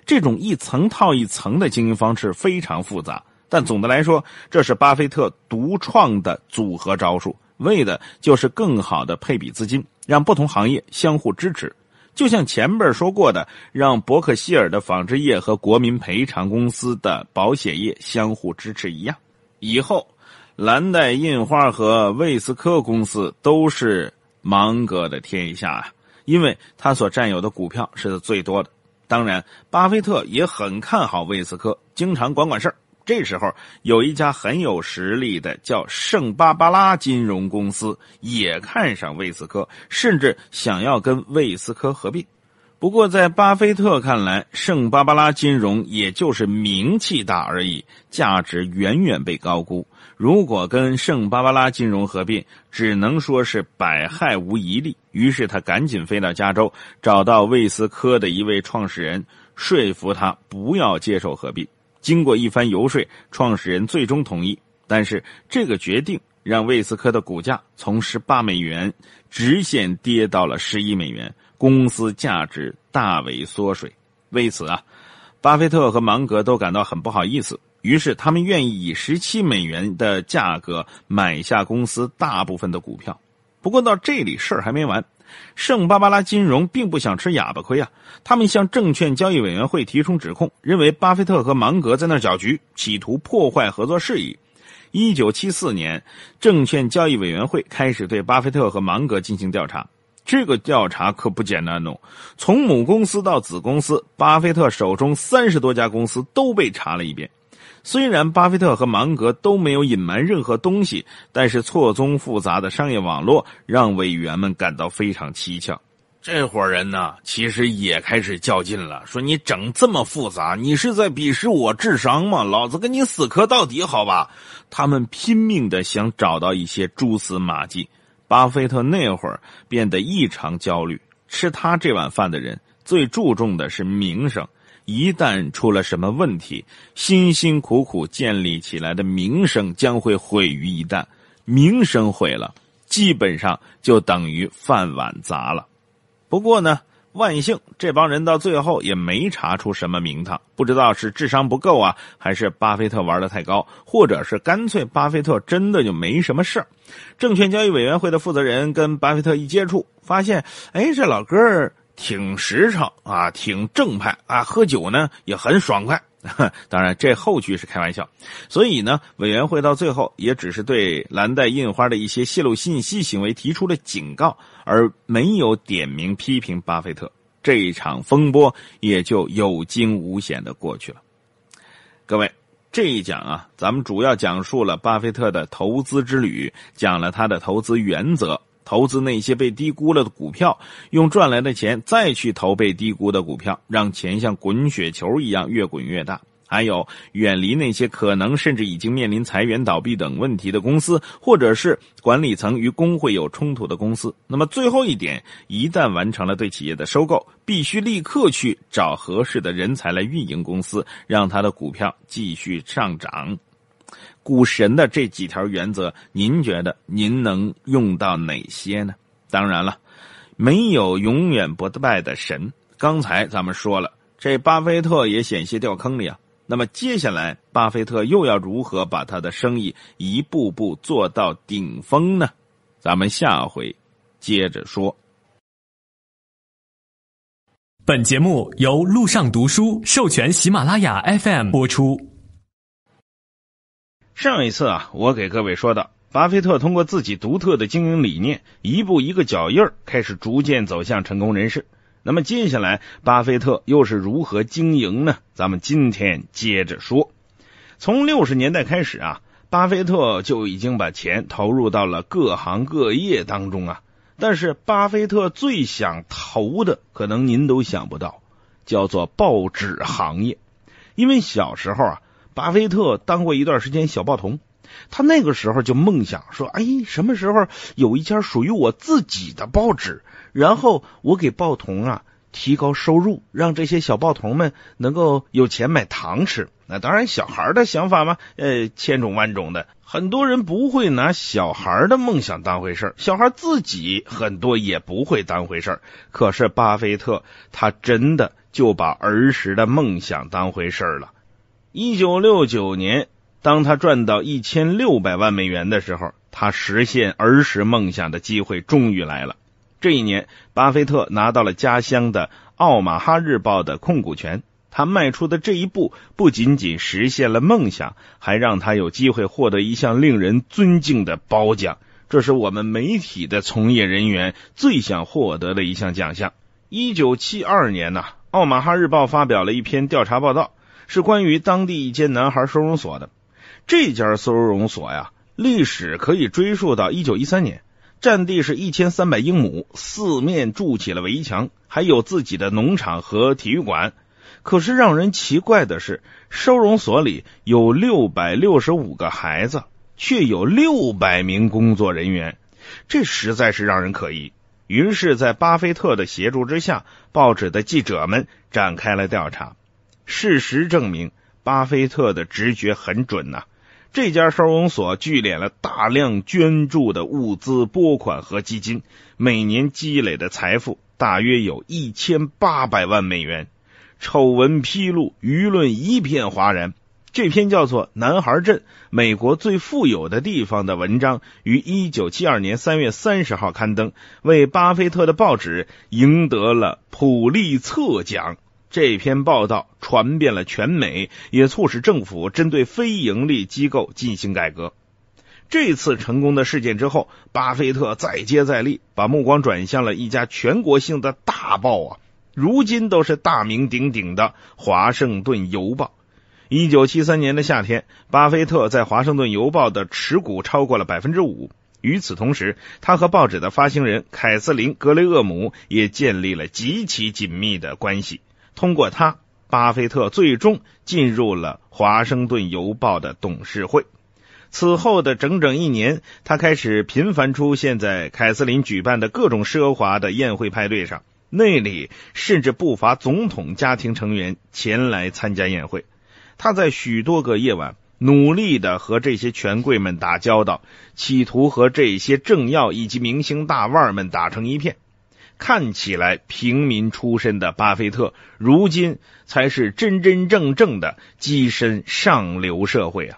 这种一层套一层的经营方式非常复杂，但总的来说，这是巴菲特独创的组合招数，为的就是更好的配比资金，让不同行业相互支持。就像前边说过的，让伯克希尔的纺织业和国民赔偿公司的保险业相互支持一样，以后，蓝带印花和魏斯科公司都是芒格的天下啊，因为他所占有的股票是最多的。当然，巴菲特也很看好魏斯科，经常管管事儿。这时候，有一家很有实力的叫圣巴巴拉金融公司也看上威斯科，甚至想要跟威斯科合并。不过，在巴菲特看来，圣巴巴拉金融也就是名气大而已，价值远远被高估。如果跟圣巴巴拉金融合并，只能说是百害无一利。于是，他赶紧飞到加州，找到威斯科的一位创始人，说服他不要接受合并。经过一番游说，创始人最终同意。但是这个决定让魏斯科的股价从十八美元直线跌到了十一美元，公司价值大为缩水。为此啊，巴菲特和芒格都感到很不好意思。于是他们愿意以十七美元的价格买下公司大部分的股票。不过到这里事儿还没完。圣巴巴拉金融并不想吃哑巴亏啊！他们向证券交易委员会提出指控，认为巴菲特和芒格在那儿搅局，企图破坏合作事宜。一九七四年，证券交易委员会开始对巴菲特和芒格进行调查。这个调查可不简单哦，从母公司到子公司，巴菲特手中三十多家公司都被查了一遍。虽然巴菲特和芒格都没有隐瞒任何东西，但是错综复杂的商业网络让委员们感到非常蹊跷。这伙人呢，其实也开始较劲了，说你整这么复杂，你是在鄙视我智商吗？老子跟你死磕到底，好吧！他们拼命的想找到一些蛛丝马迹。巴菲特那会儿变得异常焦虑，吃他这碗饭的人最注重的是名声。一旦出了什么问题，辛辛苦苦建立起来的名声将会毁于一旦。名声毁了，基本上就等于饭碗砸了。不过呢，万幸这帮人到最后也没查出什么名堂。不知道是智商不够啊，还是巴菲特玩的太高，或者是干脆巴菲特真的就没什么事儿。证券交易委员会的负责人跟巴菲特一接触，发现，哎，这老哥儿。挺实诚啊，挺正派啊，喝酒呢也很爽快。当然，这后句是开玩笑。所以呢，委员会到最后也只是对蓝带印花的一些泄露信息行为提出了警告，而没有点名批评巴菲特。这一场风波也就有惊无险的过去了。各位，这一讲啊，咱们主要讲述了巴菲特的投资之旅，讲了他的投资原则。投资那些被低估了的股票，用赚来的钱再去投被低估的股票，让钱像滚雪球一样越滚越大。还有，远离那些可能甚至已经面临裁员、倒闭等问题的公司，或者是管理层与工会有冲突的公司。那么最后一点，一旦完成了对企业的收购，必须立刻去找合适的人才来运营公司，让他的股票继续上涨。股神的这几条原则，您觉得您能用到哪些呢？当然了，没有永远不败的神。刚才咱们说了，这巴菲特也险些掉坑里啊。那么接下来，巴菲特又要如何把他的生意一步步做到顶峰呢？咱们下回接着说。本节目由路上读书授权喜马拉雅 FM 播出。上一次啊，我给各位说到，巴菲特通过自己独特的经营理念，一步一个脚印儿，开始逐渐走向成功人士。那么接下来，巴菲特又是如何经营呢？咱们今天接着说。从六十年代开始啊，巴菲特就已经把钱投入到了各行各业当中啊。但是，巴菲特最想投的，可能您都想不到，叫做报纸行业，因为小时候啊。巴菲特当过一段时间小报童，他那个时候就梦想说：“哎，什么时候有一家属于我自己的报纸？然后我给报童啊提高收入，让这些小报童们能够有钱买糖吃。”那当然，小孩的想法嘛，呃，千种万种的。很多人不会拿小孩的梦想当回事儿，小孩自己很多也不会当回事儿。可是巴菲特，他真的就把儿时的梦想当回事儿了。一九六九年，当他赚到一千六百万美元的时候，他实现儿时梦想的机会终于来了。这一年，巴菲特拿到了家乡的《奥马哈日报》的控股权。他迈出的这一步，不仅仅实现了梦想，还让他有机会获得一项令人尊敬的褒奖。这是我们媒体的从业人员最想获得的一项奖项。一九七二年呢，《奥马哈日报》发表了一篇调查报道。是关于当地一间男孩收容所的。这家收容所呀，历史可以追溯到一九一三年，占地是一千三百英亩，四面筑起了围墙，还有自己的农场和体育馆。可是让人奇怪的是，收容所里有六百六十五个孩子，却有六百名工作人员，这实在是让人可疑。于是，在巴菲特的协助之下，报纸的记者们展开了调查。事实证明，巴菲特的直觉很准呐。这家收容所聚敛了大量捐助的物资拨款和基金，每年积累的财富大约有一千八百万美元。丑闻披露，舆论一片哗然。这篇叫做《男孩镇：美国最富有的地方》的文章于一九七二年三月三十号刊登，为巴菲特的报纸赢得了普利策奖。这篇报道传遍了全美，也促使政府针对非盈利机构进行改革。这次成功的事件之后，巴菲特再接再厉，把目光转向了一家全国性的大报啊。如今都是大名鼎鼎的《华盛顿邮报》。一九七三年的夏天，巴菲特在《华盛顿邮报》的持股超过了百分之五。与此同时，他和报纸的发行人凯瑟琳·格雷厄姆也建立了极其紧密的关系。通过他，巴菲特最终进入了《华盛顿邮报》的董事会。此后的整整一年，他开始频繁出现在凯瑟琳举办的各种奢华的宴会派对上，那里甚至不乏总统家庭成员前来参加宴会。他在许多个夜晚努力的和这些权贵们打交道，企图和这些政要以及明星大腕们打成一片。看起来平民出身的巴菲特，如今才是真真正正的跻身上流社会啊！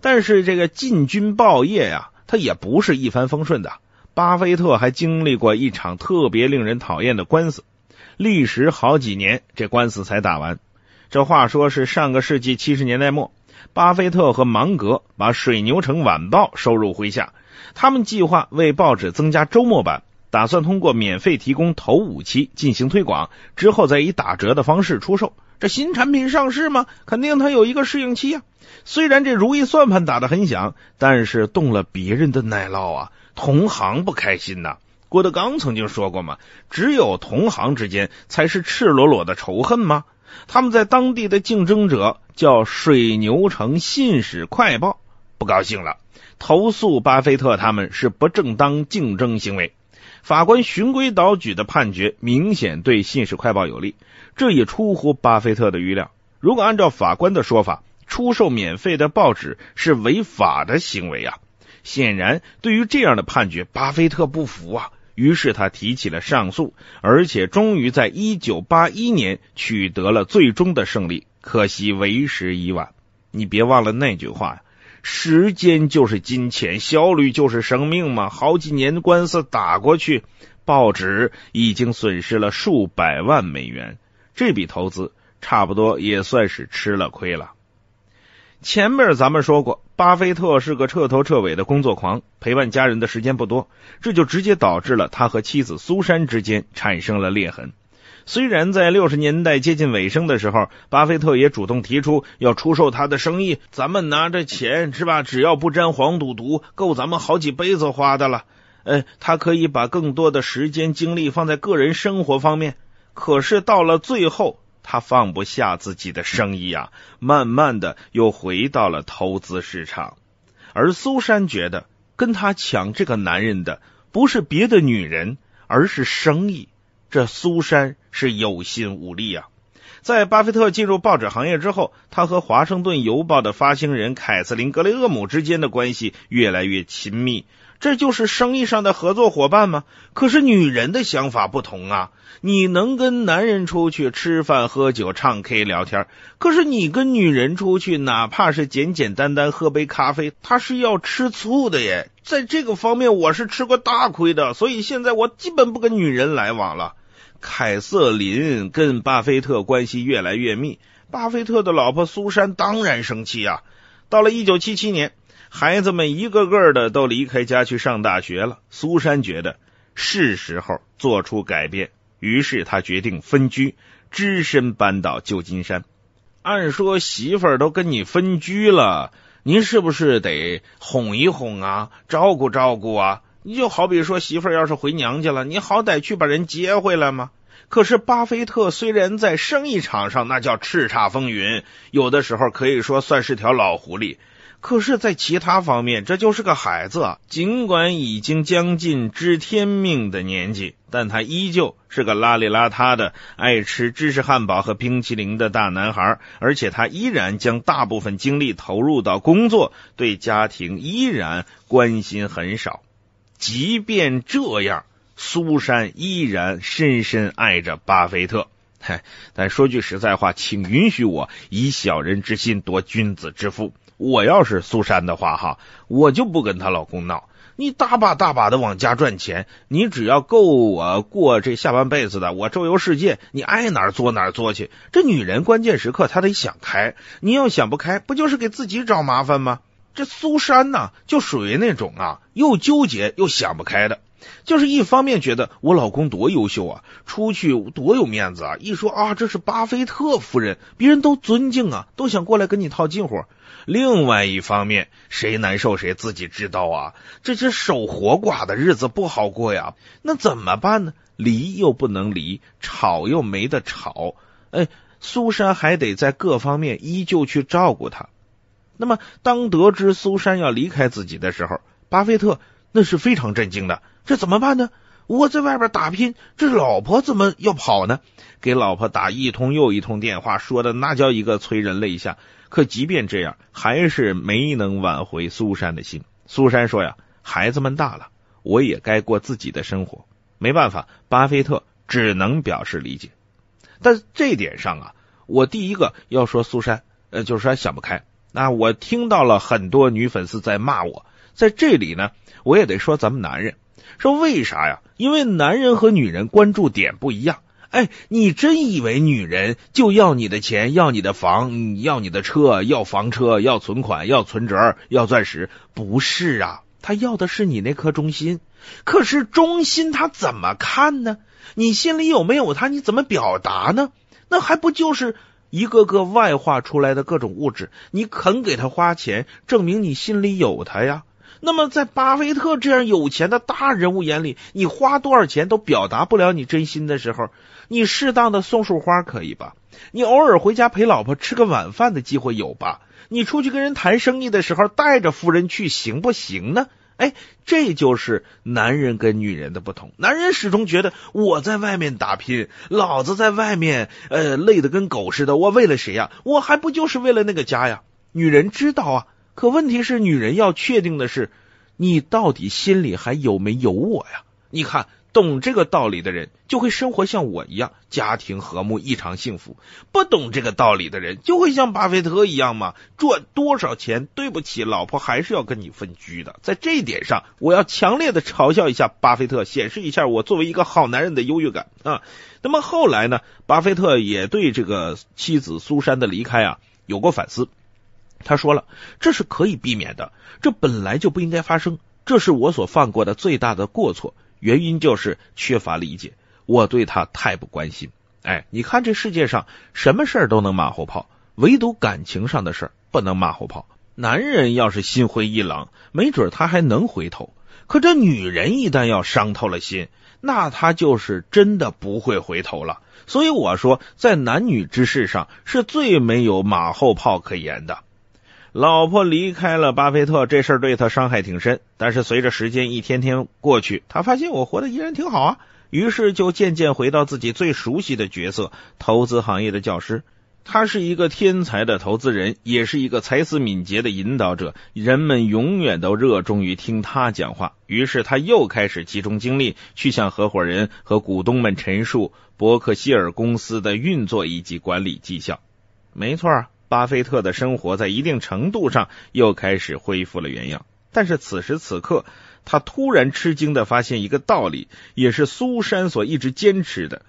但是这个进军报业呀，他也不是一帆风顺的。巴菲特还经历过一场特别令人讨厌的官司，历时好几年，这官司才打完。这话说是上个世纪七十年代末，巴菲特和芒格把《水牛城晚报》收入麾下，他们计划为报纸增加周末版。打算通过免费提供头五期进行推广，之后再以打折的方式出售。这新产品上市吗？肯定它有一个适应期呀。虽然这如意算盘打得很响，但是动了别人的奶酪啊，同行不开心呐。郭德纲曾经说过嘛：“只有同行之间才是赤裸裸的仇恨吗？”他们在当地的竞争者叫《水牛城信使快报》，不高兴了，投诉巴菲特，他们是不正当竞争行为。法官循规蹈矩的判决明显对《信使快报》有利，这也出乎巴菲特的预料。如果按照法官的说法，出售免费的报纸是违法的行为啊！显然，对于这样的判决，巴菲特不服啊。于是他提起了上诉，而且终于在一九八一年取得了最终的胜利。可惜为时已晚。你别忘了那句话呀。时间就是金钱，效率就是生命嘛。好几年官司打过去，报纸已经损失了数百万美元，这笔投资差不多也算是吃了亏了。前面咱们说过，巴菲特是个彻头彻尾的工作狂，陪伴家人的时间不多，这就直接导致了他和妻子苏珊之间产生了裂痕。虽然在六十年代接近尾声的时候，巴菲特也主动提出要出售他的生意，咱们拿着钱是吧？只要不沾黄赌毒，够咱们好几辈子花的了。呃，他可以把更多的时间精力放在个人生活方面。可是到了最后，他放不下自己的生意啊，慢慢的又回到了投资市场。而苏珊觉得，跟他抢这个男人的不是别的女人，而是生意。这苏珊是有心无力啊！在巴菲特进入报纸行业之后，他和《华盛顿邮报》的发行人凯瑟琳·格雷厄姆之间的关系越来越亲密。这就是生意上的合作伙伴吗？可是女人的想法不同啊！你能跟男人出去吃饭、喝酒、唱 K、聊天，可是你跟女人出去，哪怕是简简单单喝杯咖啡，她是要吃醋的耶！在这个方面，我是吃过大亏的，所以现在我基本不跟女人来往了。凯瑟琳跟巴菲特关系越来越密，巴菲特的老婆苏珊当然生气啊。到了一九七七年，孩子们一个个的都离开家去上大学了，苏珊觉得是时候做出改变，于是她决定分居，只身搬到旧金山。按说媳妇儿都跟你分居了，您是不是得哄一哄啊，照顾照顾啊？你就好比说，媳妇儿要是回娘家了，你好歹去把人接回来吗？可是，巴菲特虽然在生意场上那叫叱咤风云，有的时候可以说算是条老狐狸，可是，在其他方面，这就是个孩子啊。尽管已经将近知天命的年纪，但他依旧是个邋里邋遢的、爱吃芝士汉堡和冰淇淋的大男孩，而且他依然将大部分精力投入到工作，对家庭依然关心很少。即便这样，苏珊依然深深爱着巴菲特。嗨，但说句实在话，请允许我以小人之心夺君子之腹。我要是苏珊的话，哈，我就不跟她老公闹。你大把大把的往家赚钱，你只要够我过这下半辈子的，我周游世界，你爱哪做哪做去。这女人关键时刻她得想开，你要想不开，不就是给自己找麻烦吗？这苏珊呢，就属于那种啊，又纠结又想不开的。就是一方面觉得我老公多优秀啊，出去多有面子啊，一说啊，这是巴菲特夫人，别人都尊敬啊，都想过来跟你套近乎。另外一方面，谁难受谁自己知道啊，这这守活寡的日子不好过呀。那怎么办呢？离又不能离，吵又没得吵。哎，苏珊还得在各方面依旧去照顾他。那么，当得知苏珊要离开自己的时候，巴菲特那是非常震惊的。这怎么办呢？我在外边打拼，这老婆怎么要跑呢？给老婆打一通又一通电话，说的那叫一个催人泪下。可即便这样，还是没能挽回苏珊的心。苏珊说：“呀，孩子们大了，我也该过自己的生活。”没办法，巴菲特只能表示理解。但这点上啊，我第一个要说苏珊，呃，就是说想不开。那我听到了很多女粉丝在骂我，在这里呢，我也得说咱们男人，说为啥呀？因为男人和女人关注点不一样。哎，你真以为女人就要你的钱，要你的房，要你的车，要房车，要存款，要存折，要钻石？不是啊，她要的是你那颗忠心。可是忠心她怎么看呢？你心里有没有她？你怎么表达呢？那还不就是？一个个外化出来的各种物质，你肯给他花钱，证明你心里有他呀。那么在巴菲特这样有钱的大人物眼里，你花多少钱都表达不了你真心的时候，你适当的送束花可以吧？你偶尔回家陪老婆吃个晚饭的机会有吧？你出去跟人谈生意的时候带着夫人去行不行呢？哎，这就是男人跟女人的不同。男人始终觉得我在外面打拼，老子在外面，呃，累的跟狗似的。我为了谁呀？我还不就是为了那个家呀？女人知道啊，可问题是，女人要确定的是你到底心里还有没有我呀？你看。懂这个道理的人就会生活像我一样，家庭和睦，异常幸福；不懂这个道理的人就会像巴菲特一样嘛，赚多少钱，对不起，老婆还是要跟你分居的。在这一点上，我要强烈的嘲笑一下巴菲特，显示一下我作为一个好男人的优越感啊。那么后来呢，巴菲特也对这个妻子苏珊的离开啊有过反思，他说了：“这是可以避免的，这本来就不应该发生，这是我所犯过的最大的过错。”原因就是缺乏理解，我对他太不关心。哎，你看这世界上什么事儿都能马后炮，唯独感情上的事儿不能马后炮。男人要是心灰意冷，没准他还能回头；可这女人一旦要伤透了心，那她就是真的不会回头了。所以我说，在男女之事上，是最没有马后炮可言的。老婆离开了巴菲特，这事儿对他伤害挺深。但是随着时间一天天过去，他发现我活的依然挺好啊。于是就渐渐回到自己最熟悉的角色——投资行业的教师。他是一个天才的投资人，也是一个才思敏捷的引导者。人们永远都热衷于听他讲话。于是他又开始集中精力去向合伙人和股东们陈述伯克希尔公司的运作以及管理绩效。没错。巴菲特的生活在一定程度上又开始恢复了原样，但是此时此刻，他突然吃惊的发现一个道理，也是苏珊所一直坚持的：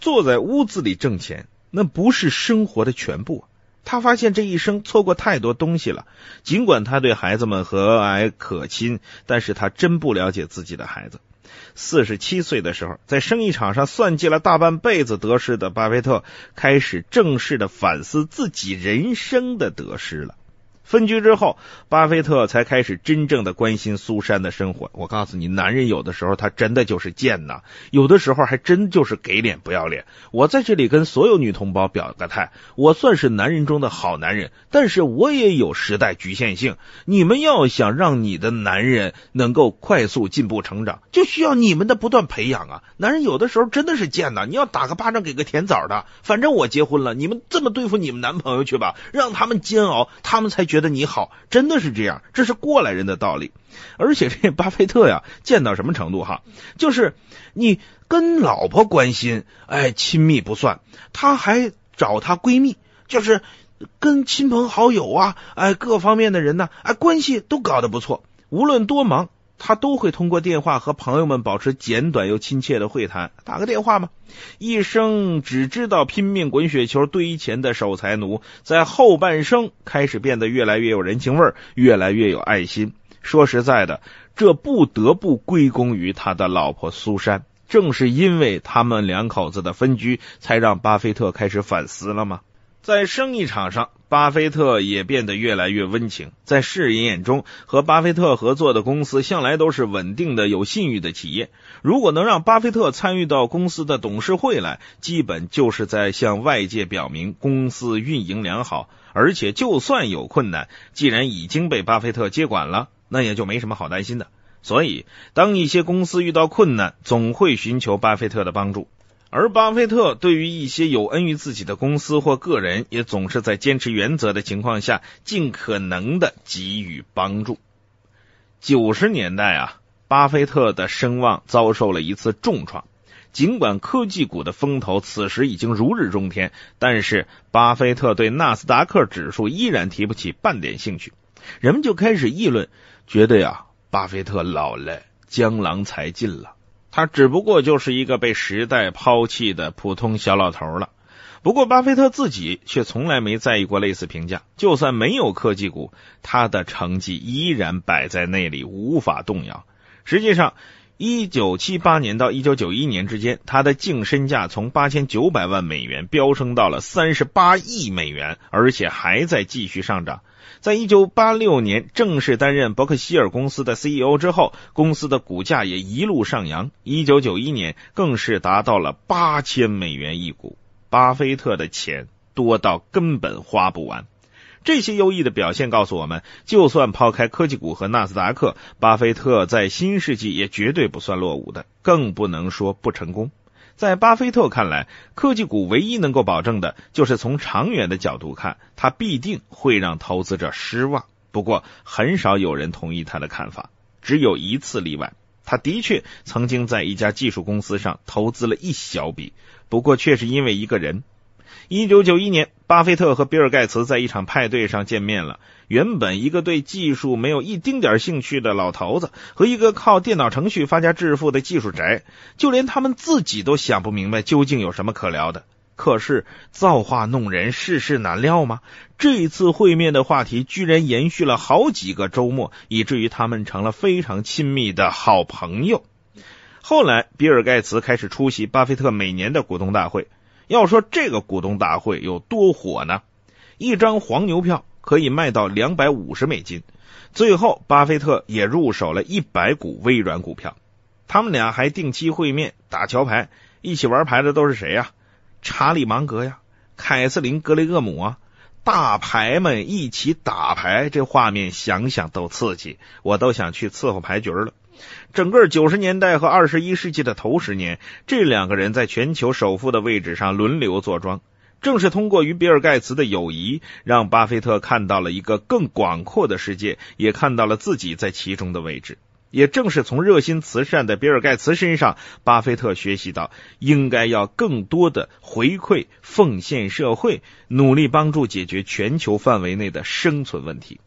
坐在屋子里挣钱，那不是生活的全部。他发现这一生错过太多东西了。尽管他对孩子们和蔼可亲，但是他真不了解自己的孩子。四十七岁的时候，在生意场上算计了大半辈子得失的巴菲特，开始正式的反思自己人生的得失了。分居之后，巴菲特才开始真正的关心苏珊的生活。我告诉你，男人有的时候他真的就是贱呐，有的时候还真就是给脸不要脸。我在这里跟所有女同胞表个态，我算是男人中的好男人，但是我也有时代局限性。你们要想让你的男人能够快速进步成长，就需要你们的不断培养啊。男人有的时候真的是贱呐，你要打个巴掌给个甜枣的。反正我结婚了，你们这么对付你们男朋友去吧，让他们煎熬，他们才觉。觉得你好，真的是这样，这是过来人的道理。而且这巴菲特呀，贱到什么程度哈，就是你跟老婆关心，哎，亲密不算，他还找他闺蜜，就是跟亲朋好友啊，哎，各方面的人呢，哎，关系都搞得不错，无论多忙。他都会通过电话和朋友们保持简短又亲切的会谈，打个电话嘛。一生只知道拼命滚雪球堆钱的守财奴，在后半生开始变得越来越有人情味儿，越来越有爱心。说实在的，这不得不归功于他的老婆苏珊。正是因为他们两口子的分居，才让巴菲特开始反思了吗？在生意场上。巴菲特也变得越来越温情，在世人眼中，和巴菲特合作的公司向来都是稳定的、有信誉的企业。如果能让巴菲特参与到公司的董事会来，基本就是在向外界表明公司运营良好，而且就算有困难，既然已经被巴菲特接管了，那也就没什么好担心的。所以，当一些公司遇到困难，总会寻求巴菲特的帮助。而巴菲特对于一些有恩于自己的公司或个人，也总是在坚持原则的情况下，尽可能的给予帮助。九十年代啊，巴菲特的声望遭受了一次重创。尽管科技股的风头此时已经如日中天，但是巴菲特对纳斯达克指数依然提不起半点兴趣。人们就开始议论，觉得呀，巴菲特老了，江郎才尽了。他只不过就是一个被时代抛弃的普通小老头了。不过，巴菲特自己却从来没在意过类似评价。就算没有科技股，他的成绩依然摆在那里，无法动摇。实际上，一九七八年到一九九一年之间，他的净身价从八千九百万美元飙升到了三十八亿美元，而且还在继续上涨。在一九八六年正式担任伯克希尔公司的 CEO 之后，公司的股价也一路上扬。一九九一年更是达到了八千美元一股。巴菲特的钱多到根本花不完。这些优异的表现告诉我们，就算抛开科技股和纳斯达克，巴菲特在新世纪也绝对不算落伍的，更不能说不成功。在巴菲特看来，科技股唯一能够保证的就是从长远的角度看，它必定会让投资者失望。不过，很少有人同意他的看法，只有一次例外，他的确曾经在一家技术公司上投资了一小笔，不过却是因为一个人。一九九一年，巴菲特和比尔·盖茨在一场派对上见面了。原本一个对技术没有一丁点兴趣的老头子，和一个靠电脑程序发家致富的技术宅，就连他们自己都想不明白究竟有什么可聊的。可是造化弄人，世事难料吗？这次会面的话题居然延续了好几个周末，以至于他们成了非常亲密的好朋友。后来，比尔·盖茨开始出席巴菲特每年的股东大会。要说这个股东大会有多火呢？一张黄牛票可以卖到两百五十美金，最后巴菲特也入手了一百股微软股票。他们俩还定期会面打桥牌，一起玩牌的都是谁呀？查理芒格呀，凯瑟琳格雷厄姆啊，大牌们一起打牌，这画面想想都刺激，我都想去伺候牌局了。整个九十年代和二十一世纪的头十年，这两个人在全球首富的位置上轮流坐庄。正是通过与比尔·盖茨的友谊，让巴菲特看到了一个更广阔的世界，也看到了自己在其中的位置。也正是从热心慈善的比尔·盖茨身上，巴菲特学习到应该要更多的回馈、奉献社会，努力帮助解决全球范围内的生存问题。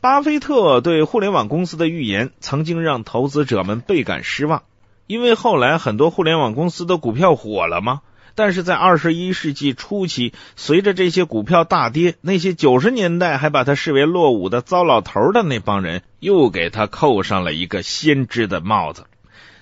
巴菲特对互联网公司的预言曾经让投资者们倍感失望，因为后来很多互联网公司的股票火了嘛。但是在二十一世纪初期，随着这些股票大跌，那些九十年代还把他视为落伍的糟老头儿的那帮人，又给他扣上了一个先知的帽子。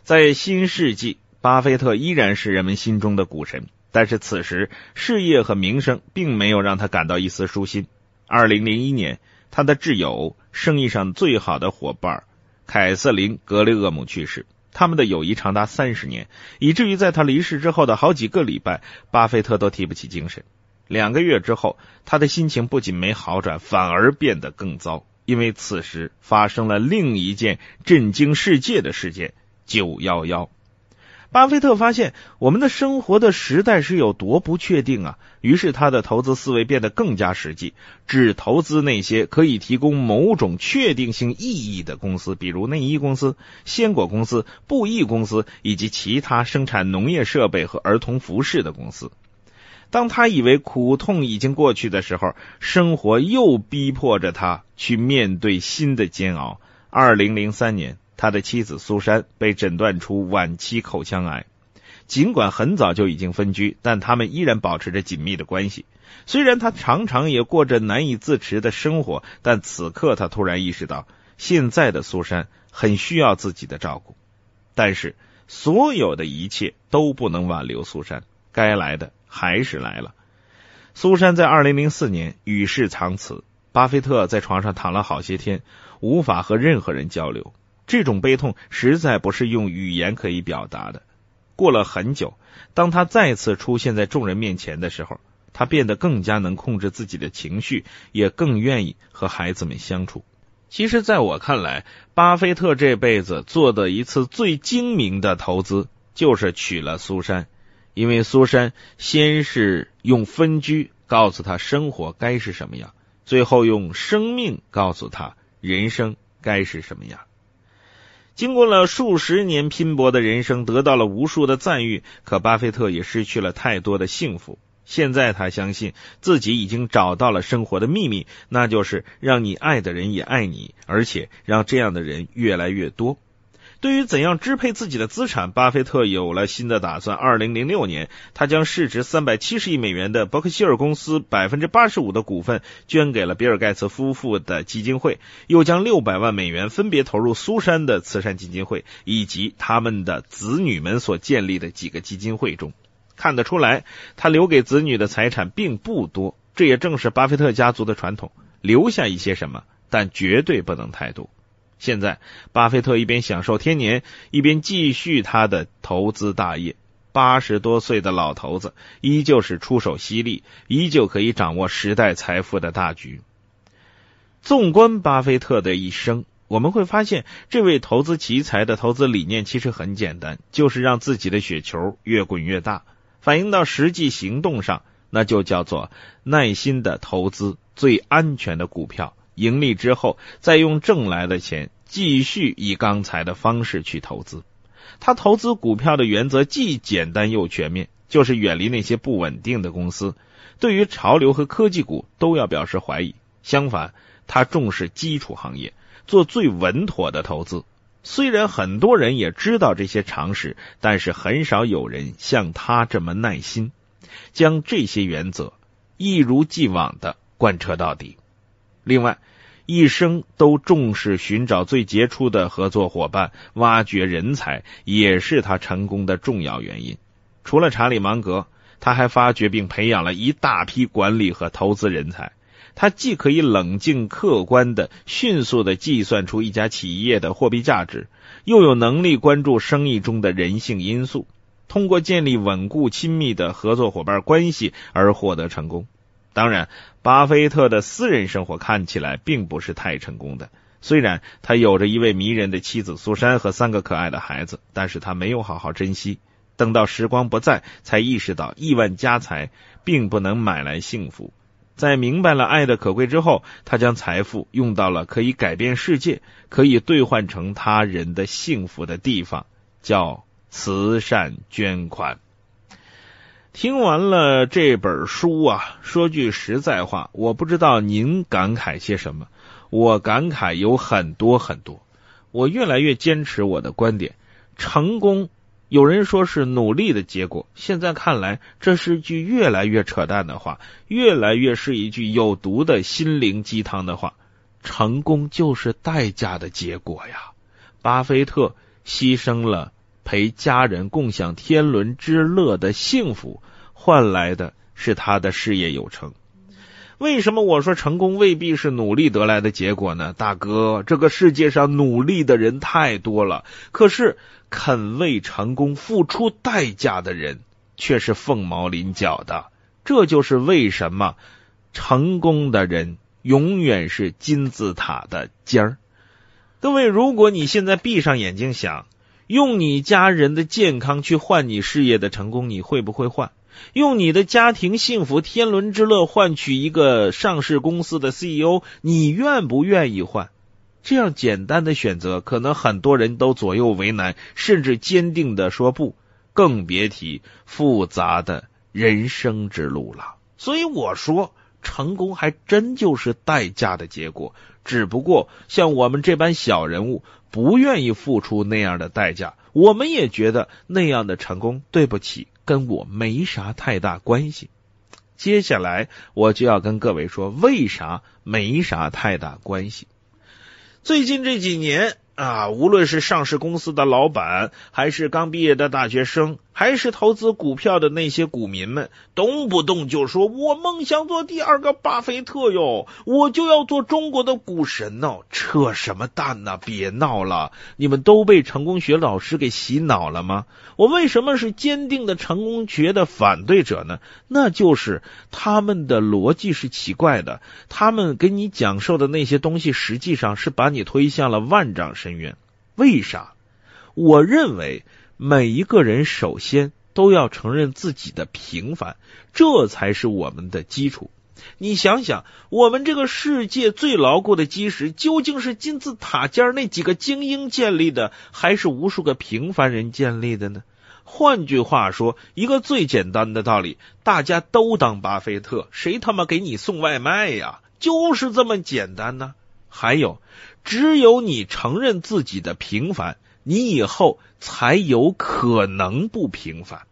在新世纪，巴菲特依然是人们心中的股神，但是此时事业和名声并没有让他感到一丝舒心。二零零一年。他的挚友、生意上最好的伙伴凯瑟琳·格雷厄姆去世，他们的友谊长达三十年，以至于在他离世之后的好几个礼拜，巴菲特都提不起精神。两个月之后，他的心情不仅没好转，反而变得更糟，因为此时发生了另一件震惊世界的事件——九幺幺。巴菲特发现我们的生活的时代是有多不确定啊！于是他的投资思维变得更加实际，只投资那些可以提供某种确定性意义的公司，比如内衣公司、鲜果公司、布艺公司以及其他生产农业设备和儿童服饰的公司。当他以为苦痛已经过去的时候，生活又逼迫着他去面对新的煎熬。二零零三年。他的妻子苏珊被诊断出晚期口腔癌，尽管很早就已经分居，但他们依然保持着紧密的关系。虽然他常常也过着难以自持的生活，但此刻他突然意识到，现在的苏珊很需要自己的照顾。但是，所有的一切都不能挽留苏珊，该来的还是来了。苏珊在二零零四年与世长辞，巴菲特在床上躺了好些天，无法和任何人交流。这种悲痛实在不是用语言可以表达的。过了很久，当他再次出现在众人面前的时候，他变得更加能控制自己的情绪，也更愿意和孩子们相处。其实，在我看来，巴菲特这辈子做的一次最精明的投资就是娶了苏珊，因为苏珊先是用分居告诉他生活该是什么样，最后用生命告诉他人生该是什么样。经过了数十年拼搏的人生，得到了无数的赞誉，可巴菲特也失去了太多的幸福。现在他相信自己已经找到了生活的秘密，那就是让你爱的人也爱你，而且让这样的人越来越多。对于怎样支配自己的资产，巴菲特有了新的打算。二零零六年，他将市值三百七十亿美元的伯克希尔公司百分之八十五的股份捐给了比尔盖茨夫妇的基金会，又将六百万美元分别投入苏珊的慈善基金会以及他们的子女们所建立的几个基金会中。看得出来，他留给子女的财产并不多，这也正是巴菲特家族的传统：留下一些什么，但绝对不能太多。现在，巴菲特一边享受天年，一边继续他的投资大业。八十多岁的老头子，依旧是出手犀利，依旧可以掌握时代财富的大局。纵观巴菲特的一生，我们会发现，这位投资奇才的投资理念其实很简单，就是让自己的雪球越滚越大。反映到实际行动上，那就叫做耐心的投资，最安全的股票。盈利之后，再用挣来的钱继续以刚才的方式去投资。他投资股票的原则既简单又全面，就是远离那些不稳定的公司，对于潮流和科技股都要表示怀疑。相反，他重视基础行业，做最稳妥的投资。虽然很多人也知道这些常识，但是很少有人像他这么耐心，将这些原则一如既往的贯彻到底。另外，一生都重视寻找最杰出的合作伙伴，挖掘人才，也是他成功的重要原因。除了查理·芒格，他还发掘并培养了一大批管理和投资人才。他既可以冷静客观的、迅速的计算出一家企业的货币价值，又有能力关注生意中的人性因素，通过建立稳固亲密的合作伙伴关系而获得成功。当然，巴菲特的私人生活看起来并不是太成功的。虽然他有着一位迷人的妻子苏珊和三个可爱的孩子，但是他没有好好珍惜。等到时光不再，才意识到亿万家财并不能买来幸福。在明白了爱的可贵之后，他将财富用到了可以改变世界、可以兑换成他人的幸福的地方，叫慈善捐款。听完了这本书啊，说句实在话，我不知道您感慨些什么。我感慨有很多很多。我越来越坚持我的观点，成功有人说是努力的结果，现在看来这是句越来越扯淡的话，越来越是一句有毒的心灵鸡汤的话。成功就是代价的结果呀，巴菲特牺牲了。陪家人共享天伦之乐的幸福，换来的是他的事业有成。为什么我说成功未必是努力得来的结果呢？大哥，这个世界上努力的人太多了，可是肯为成功付出代价的人却是凤毛麟角的。这就是为什么成功的人永远是金字塔的尖儿。各位，如果你现在闭上眼睛想。用你家人的健康去换你事业的成功，你会不会换？用你的家庭幸福、天伦之乐换取一个上市公司的 CEO，你愿不愿意换？这样简单的选择，可能很多人都左右为难，甚至坚定的说不，更别提复杂的人生之路了。所以我说，成功还真就是代价的结果，只不过像我们这般小人物。不愿意付出那样的代价，我们也觉得那样的成功，对不起，跟我没啥太大关系。接下来我就要跟各位说，为啥没啥太大关系。最近这几年啊，无论是上市公司的老板，还是刚毕业的大学生。还是投资股票的那些股民们，动不动就说：“我梦想做第二个巴菲特哟，我就要做中国的股神呢。”扯什么淡呢？别闹了！你们都被成功学老师给洗脑了吗？我为什么是坚定的成功学的反对者呢？那就是他们的逻辑是奇怪的，他们给你讲授的那些东西实际上是把你推向了万丈深渊。为啥？我认为。每一个人首先都要承认自己的平凡，这才是我们的基础。你想想，我们这个世界最牢固的基石究竟是金字塔尖那几个精英建立的，还是无数个平凡人建立的呢？换句话说，一个最简单的道理：大家都当巴菲特，谁他妈给你送外卖呀？就是这么简单呢。还有，只有你承认自己的平凡。你以后才有可能不平凡。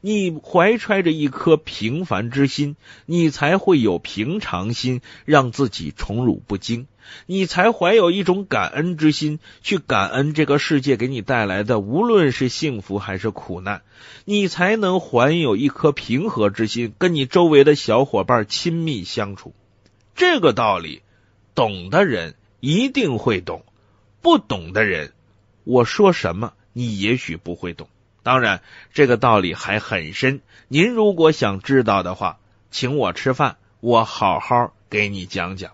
你怀揣着一颗平凡之心，你才会有平常心，让自己宠辱不惊。你才怀有一种感恩之心，去感恩这个世界给你带来的，无论是幸福还是苦难。你才能怀有一颗平和之心，跟你周围的小伙伴亲密相处。这个道理，懂的人一定会懂，不懂的人。我说什么，你也许不会懂。当然，这个道理还很深。您如果想知道的话，请我吃饭，我好好给你讲讲。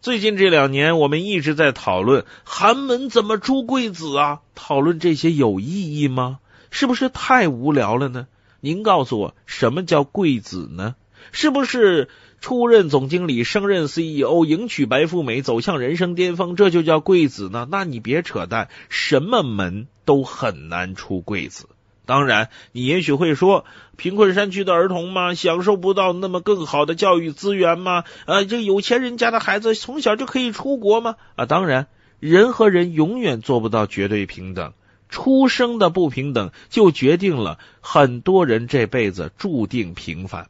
最近这两年，我们一直在讨论寒门怎么出贵子啊？讨论这些有意义吗？是不是太无聊了呢？您告诉我，什么叫贵子呢？是不是？出任总经理，升任 CEO，迎娶白富美，走向人生巅峰，这就叫贵子呢？那你别扯淡，什么门都很难出贵子。当然，你也许会说，贫困山区的儿童吗？享受不到那么更好的教育资源吗？啊，这有钱人家的孩子从小就可以出国吗？啊，当然，人和人永远做不到绝对平等，出生的不平等就决定了很多人这辈子注定平凡。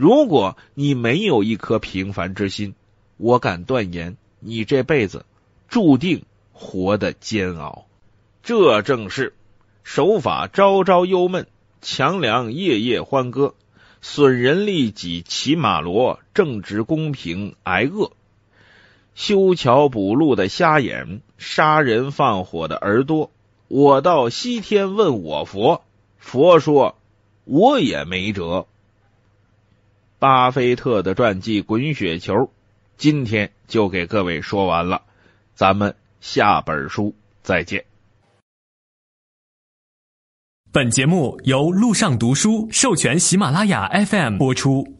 如果你没有一颗平凡之心，我敢断言，你这辈子注定活得煎熬。这正是手法朝朝忧闷，强梁夜夜欢歌，损人利己骑马骡，正直公平挨饿，修桥补路的瞎眼，杀人放火的儿多。我到西天问我佛，佛说，我也没辙。巴菲特的传记《滚雪球》，今天就给各位说完了，咱们下本书再见。本节目由路上读书授权喜马拉雅 FM 播出。